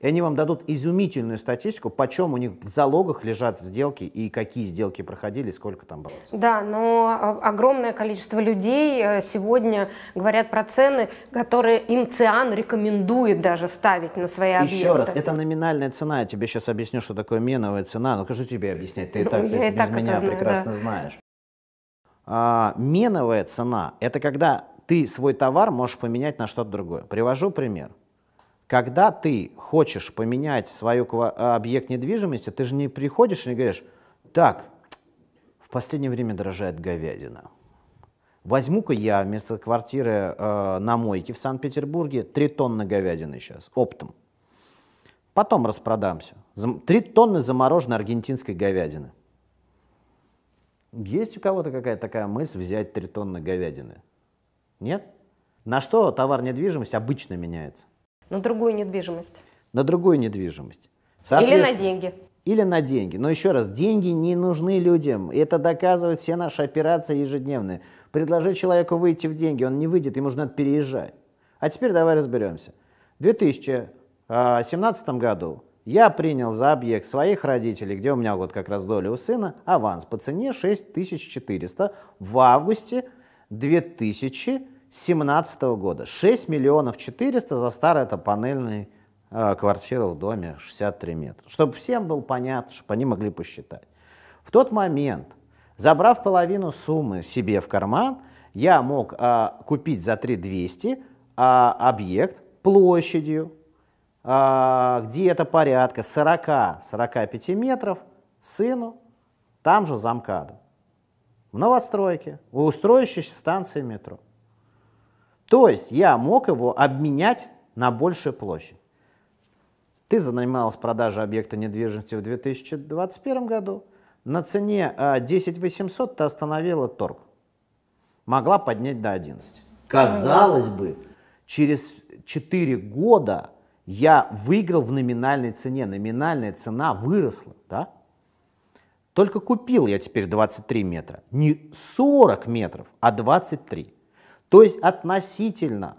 и они вам дадут изумительную статистику, почем у них в залогах лежат сделки и какие сделки проходили, сколько там было. Да, но а, огромное количество людей э, сегодня говорят про цены, которые им ЦИАН рекомендует даже ставить на свои объекты. Еще раз, это номинальная цена. Я тебе сейчас объясню, что такое меновая цена. Ну, скажу тебе объяснять, ты и ну, так, без так меня знаю, прекрасно да. знаешь. А, меновая цена – это когда ты свой товар можешь поменять на что-то другое. Привожу пример. Когда ты хочешь поменять свой э, объект недвижимости, ты же не приходишь и не говоришь, так, в последнее время дорожает говядина. Возьму-ка я вместо квартиры э, на мойке в Санкт-Петербурге 3 тонны говядины сейчас, оптом. Потом распродамся. 3 тонны замороженной аргентинской говядины. Есть у кого-то какая-то такая мысль взять 3 тонны говядины? Нет? На что товар недвижимость обычно меняется? На другую недвижимость. На другую недвижимость. Или на деньги. Или на деньги. Но еще раз, деньги не нужны людям. Это доказывают все наши операции ежедневные. Предложи человеку выйти в деньги, он не выйдет, ему нужно переезжать. А теперь давай разберемся. В 2017 а, году я принял за объект своих родителей, где у меня вот как раз доля у сына, аванс по цене 6400 в августе 2000 2017 года. 6 миллионов 400 за старый это панельный э, квартиру в доме 63 метра. Чтобы всем был понятно, чтобы они могли посчитать. В тот момент, забрав половину суммы себе в карман, я мог э, купить за 3200 э, объект площадью э, где-то порядка 40-45 метров сыну там же замкадом в новостройке, у строящейся станции метро. То есть я мог его обменять на большую площадь. Ты занималась продажей объекта недвижимости в 2021 году. На цене 10 э, 800 ты остановила торг. Могла поднять до 11. Казалось бы, через 4 года я выиграл в номинальной цене. Номинальная цена выросла, да? Только купил я теперь 23 метра. Не 40 метров, а 23. То есть относительно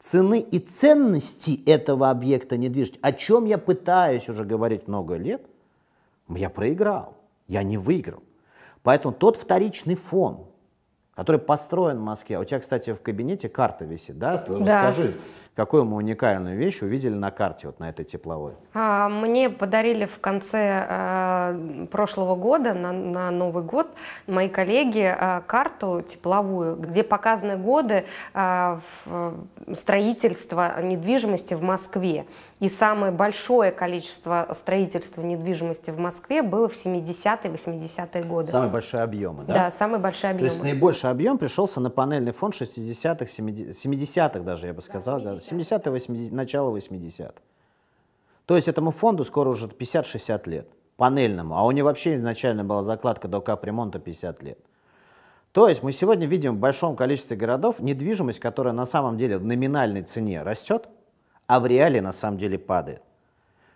цены и ценности этого объекта недвижимости, о чем я пытаюсь уже говорить много лет, я проиграл, я не выиграл. Поэтому тот вторичный фон, который построен в Москве, а у тебя, кстати, в кабинете карта висит, да? Ты да. Расскажи, Какую мы уникальную вещь увидели на карте вот на этой тепловой? А, мне подарили в конце э, прошлого года, на, на Новый год, мои коллеги э, карту тепловую, где показаны годы э, строительства недвижимости в Москве. И самое большое количество строительства недвижимости в Москве было в 70-80-е годы. Самые большие объемы, да? Да, самые большие объемы. То есть наибольший объем пришелся на панельный фонд 60-х, 70-х даже, я бы сказал. Да, 70-е, 80 начало 80-х. То есть этому фонду скоро уже 50-60 лет, панельному, а у него вообще изначально была закладка до капремонта 50 лет. То есть мы сегодня видим в большом количестве городов недвижимость, которая на самом деле в номинальной цене растет, а в реале на самом деле падает.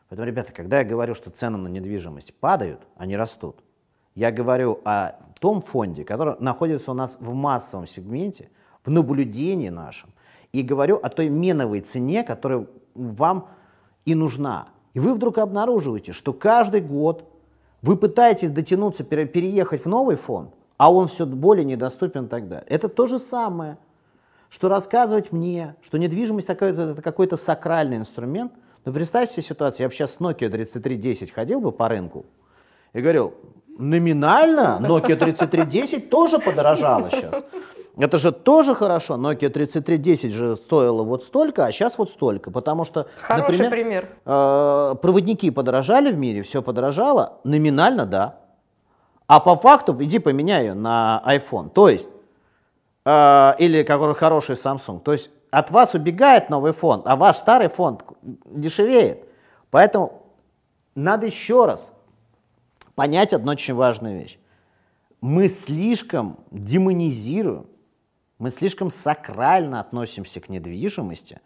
Поэтому, ребята, когда я говорю, что цены на недвижимость падают, они растут, я говорю о том фонде, который находится у нас в массовом сегменте, в наблюдении нашем, и говорю о той меновой цене, которая вам и нужна. И вы вдруг обнаруживаете, что каждый год вы пытаетесь дотянуться, пере, переехать в новый фонд, а он все более недоступен тогда. Это то же самое, что рассказывать мне, что недвижимость такой это какой-то сакральный инструмент. Но представьте себе ситуацию, я бы сейчас с Nokia 3310 ходил бы по рынку и говорил, номинально Nokia 3310 тоже подорожала сейчас. Это же тоже хорошо. Nokia 3310 же стоила вот столько, а сейчас вот столько. Потому что, Хороший например, пример. Э, проводники подорожали в мире, все подорожало. Номинально, да. А по факту иди поменяю на iPhone. То есть, э, или какой хороший Samsung. То есть от вас убегает новый фонд, а ваш старый фонд дешевеет. Поэтому надо еще раз понять одну очень важную вещь. Мы слишком демонизируем мы слишком сакрально относимся к недвижимости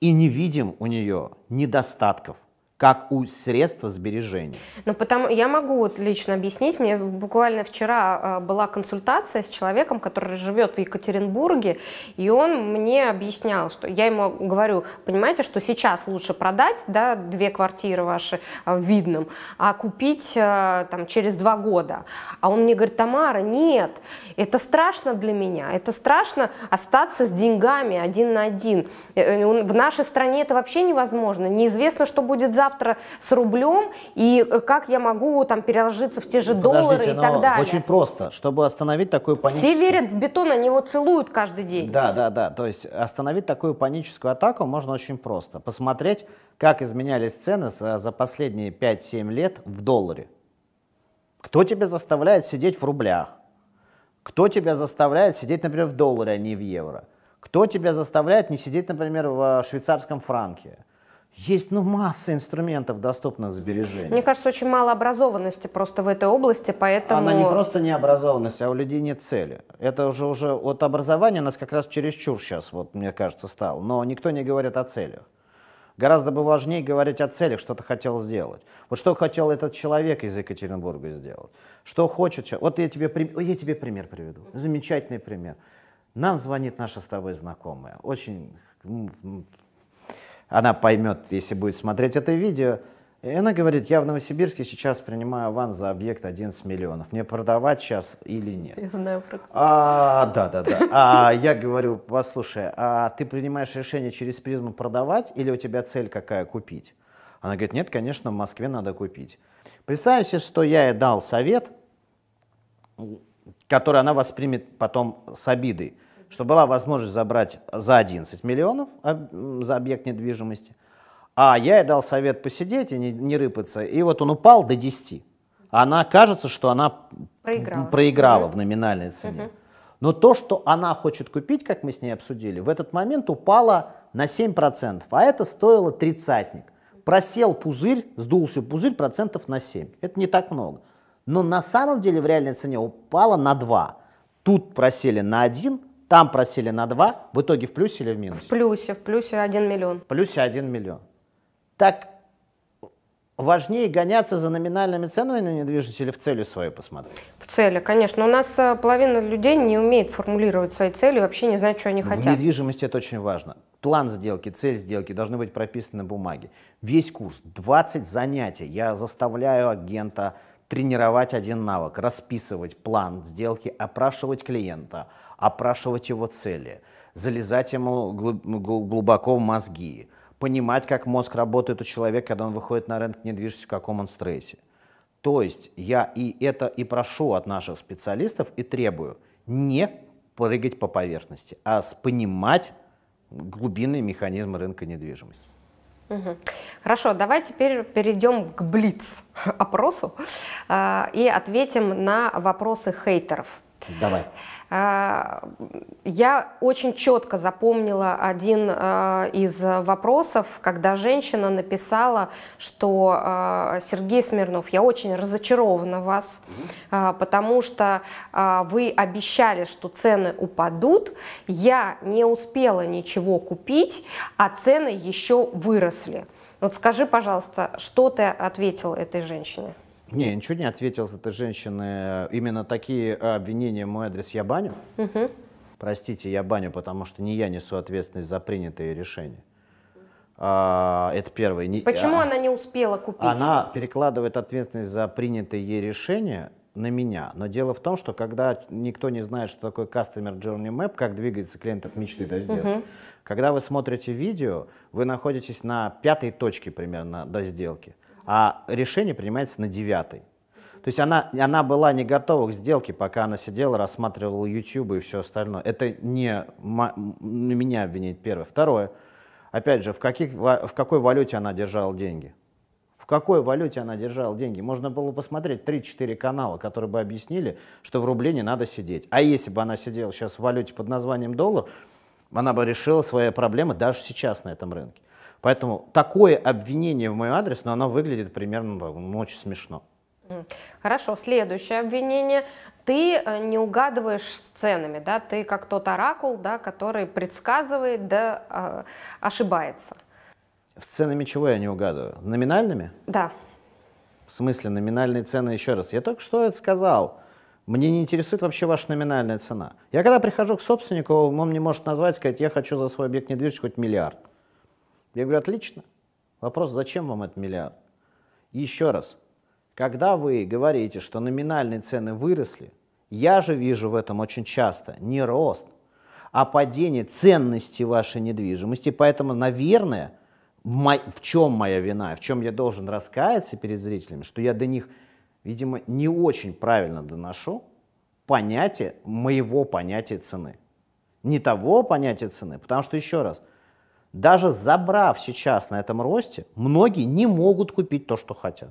и не видим у нее недостатков как у средства сбережения. Ну, потому я могу вот лично объяснить. Мне буквально вчера э, была консультация с человеком, который живет в Екатеринбурге, и он мне объяснял, что я ему говорю, понимаете, что сейчас лучше продать, да, две квартиры ваши э, в Видном, а купить э, там через два года. А он мне говорит, Тамара, нет, это страшно для меня, это страшно остаться с деньгами один на один. Э, э, в нашей стране это вообще невозможно, неизвестно, что будет завтра завтра с рублем, и э, как я могу там переложиться в те же Подождите, доллары и так далее. Очень просто, чтобы остановить такую паническую... Все верят в бетон, они его целуют каждый день. Да, да, да. То есть остановить такую паническую атаку можно очень просто. Посмотреть, как изменялись цены за, за последние 5-7 лет в долларе. Кто тебя заставляет сидеть в рублях? Кто тебя заставляет сидеть, например, в долларе, а не в евро? Кто тебя заставляет не сидеть, например, в э, швейцарском франке? Есть ну, масса инструментов, доступных сбережений. Мне кажется, очень мало образованности просто в этой области, поэтому... Она не просто не образованность, а у людей нет цели. Это уже, уже от образования нас как раз чересчур сейчас, вот, мне кажется, стало. Но никто не говорит о целях. Гораздо бы важнее говорить о целях, что ты хотел сделать. Вот что хотел этот человек из Екатеринбурга сделать. Что хочет человек. Вот я тебе, я тебе пример приведу. Замечательный пример. Нам звонит наша с тобой знакомая. Очень она поймет, если будет смотреть это видео. И она говорит, я в Новосибирске сейчас принимаю ван за объект 11 миллионов. Мне продавать сейчас или нет? Я знаю про а, Да, да, да. А я говорю, послушай, а ты принимаешь решение через призму продавать или у тебя цель какая купить? Она говорит, нет, конечно, в Москве надо купить. Представь себе, что я ей дал совет, который она воспримет потом с обидой что была возможность забрать за 11 миллионов за объект недвижимости, а я ей дал совет посидеть и не, не рыпаться, и вот он упал до 10. Она кажется, что она проиграла, проиграла mm в номинальной цене. mm Но то, что она хочет купить, как мы с ней обсудили, в этот момент упало на 7%, а это стоило тридцатник. Просел пузырь, сдулся пузырь процентов на 7. Это не так много. Но на самом деле в реальной цене упало на 2. Тут просели на 1, там просили на 2, в итоге в плюсе или в минусе? В плюсе, в плюсе 1 миллион. В плюсе 1 миллион. Так важнее гоняться за номинальными ценами на недвижимость или в цели свои посмотреть? В цели, конечно. У нас э, половина людей не умеет формулировать свои цели, вообще не знает, что они хотят. В недвижимости это очень важно. План сделки, цель сделки должны быть прописаны на бумаге. Весь курс, 20 занятий. Я заставляю агента тренировать один навык, расписывать план сделки, опрашивать клиента – опрашивать его цели, залезать ему глубоко в мозги, понимать, как мозг работает у человека, когда он выходит на рынок недвижимости, в каком он стрессе. То есть я и это и прошу от наших специалистов и требую не прыгать по поверхности, а понимать глубинный механизм рынка недвижимости. Хорошо, давай теперь перейдем к блиц-опросу э, и ответим на вопросы хейтеров. Давай. А, я очень четко запомнила один а, из вопросов, когда женщина написала, что а, Сергей Смирнов, я очень разочарована вас, потому что вы обещали, что цены упадут, я не успела ничего купить, а цены еще выросли. Вот скажи, пожалуйста, что ты ответил этой женщине? Не, я ничего не ответил с этой женщины. Именно такие э, обвинения в мой адрес я баню. Угу. Простите, я баню, потому что не я несу ответственность за принятые решения. А, это первое. Почему а, она не успела купить? Она перекладывает ответственность за принятые ей решения на меня. Но дело в том, что когда никто не знает, что такое Customer Journey Map, как двигается клиент от мечты до сделки, uh когда вы смотрите видео, вы находитесь на пятой точке примерно до сделки а решение принимается на девятой. То есть она, она была не готова к сделке, пока она сидела, рассматривала YouTube и все остальное. Это не меня обвинить первое. Второе. Опять же, в, каких, в какой валюте она держала деньги? В какой валюте она держала деньги? Можно было посмотреть 3-4 канала, которые бы объяснили, что в рубле не надо сидеть. А если бы она сидела сейчас в валюте под названием доллар, она бы решила свои проблемы даже сейчас на этом рынке. Поэтому такое обвинение в мой адрес, но оно выглядит примерно ну, очень смешно. Хорошо, следующее обвинение. Ты э, не угадываешь ценами, да? Ты как тот оракул, да, который предсказывает, да, а, ошибается. ошибается. ценами чего я не угадываю? Номинальными? Да. В смысле номинальные цены? Еще раз, я только что это сказал. Мне не интересует вообще ваша номинальная цена. Я когда прихожу к собственнику, он мне может назвать, сказать, я хочу за свой объект недвижимости хоть миллиард. Я говорю, отлично. Вопрос, зачем вам этот миллиард? И еще раз, когда вы говорите, что номинальные цены выросли, я же вижу в этом очень часто не рост, а падение ценности вашей недвижимости. Поэтому, наверное, в чем моя вина, в чем я должен раскаяться перед зрителями, что я до них, видимо, не очень правильно доношу понятие моего понятия цены. Не того понятия цены, потому что, еще раз, – даже забрав сейчас на этом росте, многие не могут купить то, что хотят.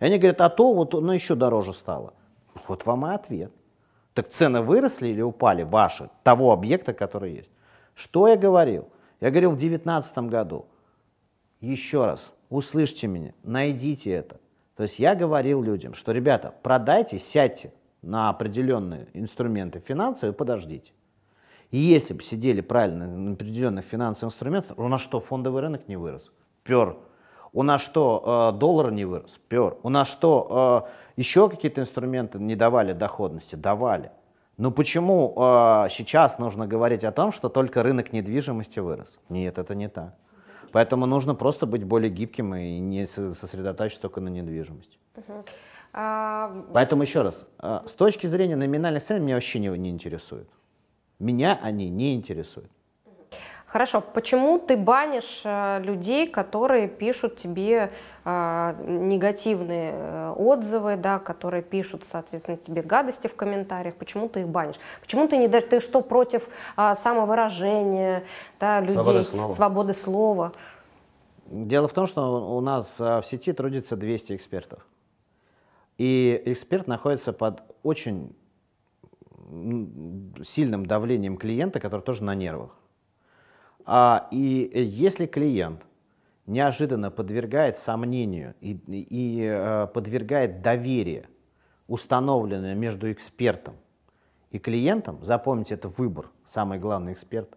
И они говорят, а то вот оно еще дороже стало. Вот вам и ответ. Так цены выросли или упали ваши, того объекта, который есть? Что я говорил? Я говорил в 2019 году. Еще раз, услышьте меня, найдите это. То есть я говорил людям, что, ребята, продайте, сядьте на определенные инструменты финансовые, подождите. И если бы сидели правильно на определенных финансовых инструментах, у нас что, фондовый рынок не вырос? Пер. У нас что, э, доллар не вырос? Пер. У нас что, э, еще какие-то инструменты не давали доходности? Давали. Но почему э, сейчас нужно говорить о том, что только рынок недвижимости вырос? Нет, это не так. Поэтому нужно просто быть более гибким и не сосредотачиваться только на недвижимости. А, Поэтому еще раз, с точки зрения номинальной цены меня вообще не, не интересует. Меня они не интересуют. Хорошо, почему ты банишь э, людей, которые пишут тебе э, негативные э, отзывы, да, которые пишут, соответственно, тебе гадости в комментариях? Почему ты их банишь? Почему ты не даже ты что против э, самовыражения, да, людей, свободы слова. свободы слова? Дело в том, что у нас а, в сети трудится 200 экспертов, и эксперт находится под очень сильным давлением клиента, который тоже на нервах. А, и э, если клиент неожиданно подвергает сомнению и, и э, подвергает доверие, установленное между экспертом и клиентом, запомните, это выбор, самый главный эксперт,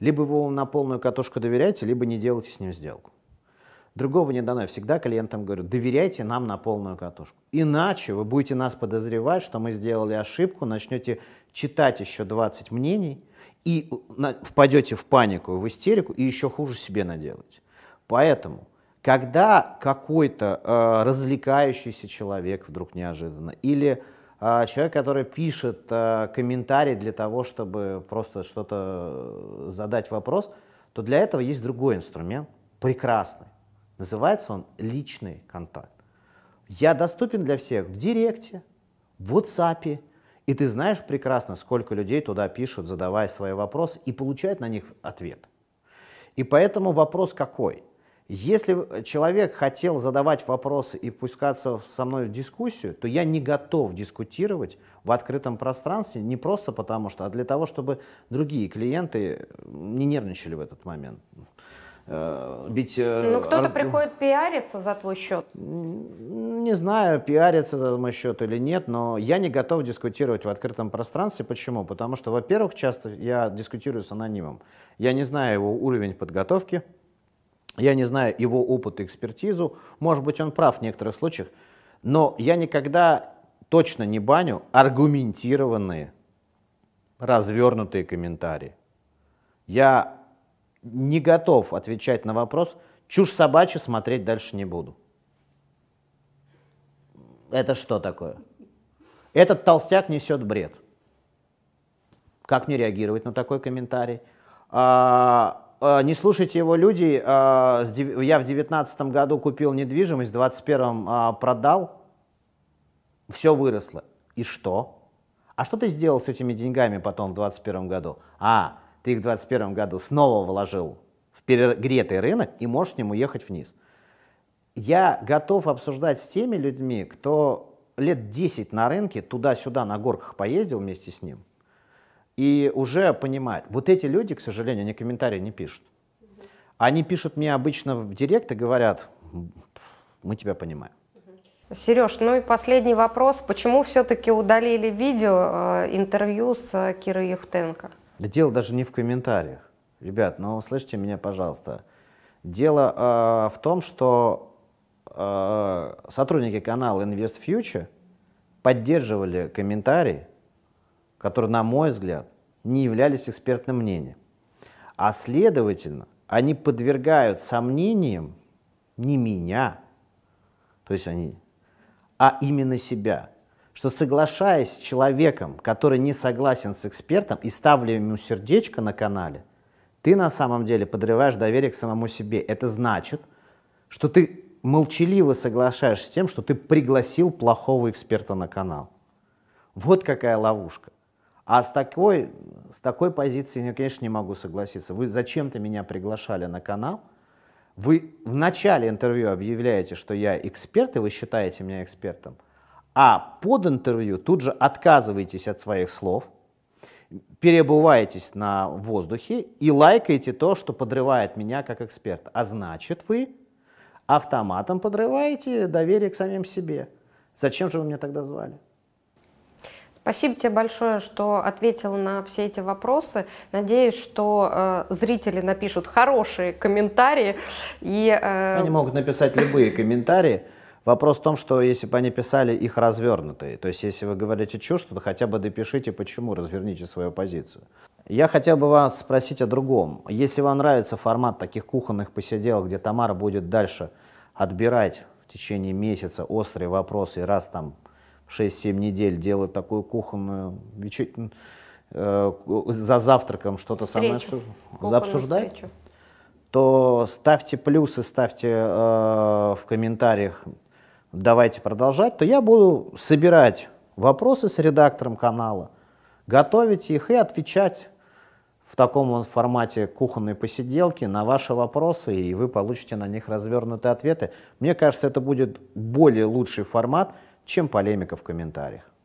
либо вы ему на полную катушку доверяете, либо не делайте с ним сделку. Другого не дано. Я всегда клиентам говорю, доверяйте нам на полную катушку. Иначе вы будете нас подозревать, что мы сделали ошибку, начнете читать еще 20 мнений и э, впадете в панику, в истерику и еще хуже себе наделать. Поэтому когда какой-то э, развлекающийся человек вдруг неожиданно, или э, человек, который пишет э, комментарий для того, чтобы просто что-то э, задать вопрос, то для этого есть другой инструмент, прекрасный. Называется он личный контакт. Я доступен для всех в Директе, в WhatsApp, и ты знаешь прекрасно, сколько людей туда пишут, задавая свои вопросы, и получают на них ответ. И поэтому вопрос какой? Если человек хотел задавать вопросы и пускаться со мной в дискуссию, то я не готов дискутировать в открытом пространстве не просто потому что, а для того, чтобы другие клиенты не нервничали в этот момент. Ведь, э, э, ну, кто-то ар... приходит пиариться за твой счет. Не знаю, пиариться за мой счет или нет, но я не готов дискутировать в открытом пространстве. Почему? Потому что, во-первых, часто я дискутирую с анонимом. Я не знаю его уровень подготовки, я не знаю его опыт и экспертизу. Может быть, он прав в некоторых случаях, но я никогда точно не баню аргументированные, развернутые комментарии. Я не готов отвечать на вопрос, чушь собачья, смотреть дальше не буду. Это что такое? Этот толстяк несет бред. Как не реагировать на такой комментарий? А, а, не слушайте его люди. А, с, я в девятнадцатом году купил недвижимость, в 2021 а, продал. Все выросло. И что? А что ты сделал с этими деньгами потом в двадцать первом году? А, ты их в 2021 году снова вложил в перегретый рынок и можешь с ним уехать вниз. Я готов обсуждать с теми людьми, кто лет 10 на рынке туда-сюда на горках поездил вместе с ним и уже понимает. Вот эти люди, к сожалению, они комментарии не пишут. Они пишут мне обычно в директ и говорят, мы тебя понимаем. Сереж, ну и последний вопрос. Почему все-таки удалили видео э, интервью с э, Кирой Юхтенко? Дело даже не в комментариях. Ребят, ну слышите меня, пожалуйста. Дело э, в том, что э, сотрудники канала Invest Future поддерживали комментарии, которые, на мой взгляд, не являлись экспертным мнением. А следовательно, они подвергают сомнениям не меня, то есть они, а именно себя что соглашаясь с человеком, который не согласен с экспертом и ставлю ему сердечко на канале, ты на самом деле подрываешь доверие к самому себе. Это значит, что ты молчаливо соглашаешься с тем, что ты пригласил плохого эксперта на канал. Вот какая ловушка. А с такой, с такой позиции я, конечно, не могу согласиться. Вы зачем-то меня приглашали на канал. Вы в начале интервью объявляете, что я эксперт, и вы считаете меня экспертом. А под интервью тут же отказываетесь от своих слов, перебываетесь на воздухе и лайкаете то, что подрывает меня как эксперт. А значит, вы автоматом подрываете доверие к самим себе. Зачем же вы меня тогда звали? Спасибо тебе большое, что ответил на все эти вопросы. Надеюсь, что э, зрители напишут хорошие комментарии. И, э... Они могут написать любые комментарии. Вопрос в том, что если бы они писали их развернутые, то есть если вы говорите чушь, то хотя бы допишите, почему, разверните свою позицию. Я хотел бы вас спросить о другом. Если вам нравится формат таких кухонных посиделок, где Тамара будет дальше отбирать в течение месяца острые вопросы и раз там 6-7 недель делать такую кухонную вечер... Э, за завтраком что-то самое обсуж... обсуждать, встречу. то ставьте плюсы, ставьте э, в комментариях давайте продолжать, то я буду собирать вопросы с редактором канала, готовить их и отвечать в таком вот формате кухонной посиделки на ваши вопросы, и вы получите на них развернутые ответы. Мне кажется, это будет более лучший формат, чем полемика в комментариях.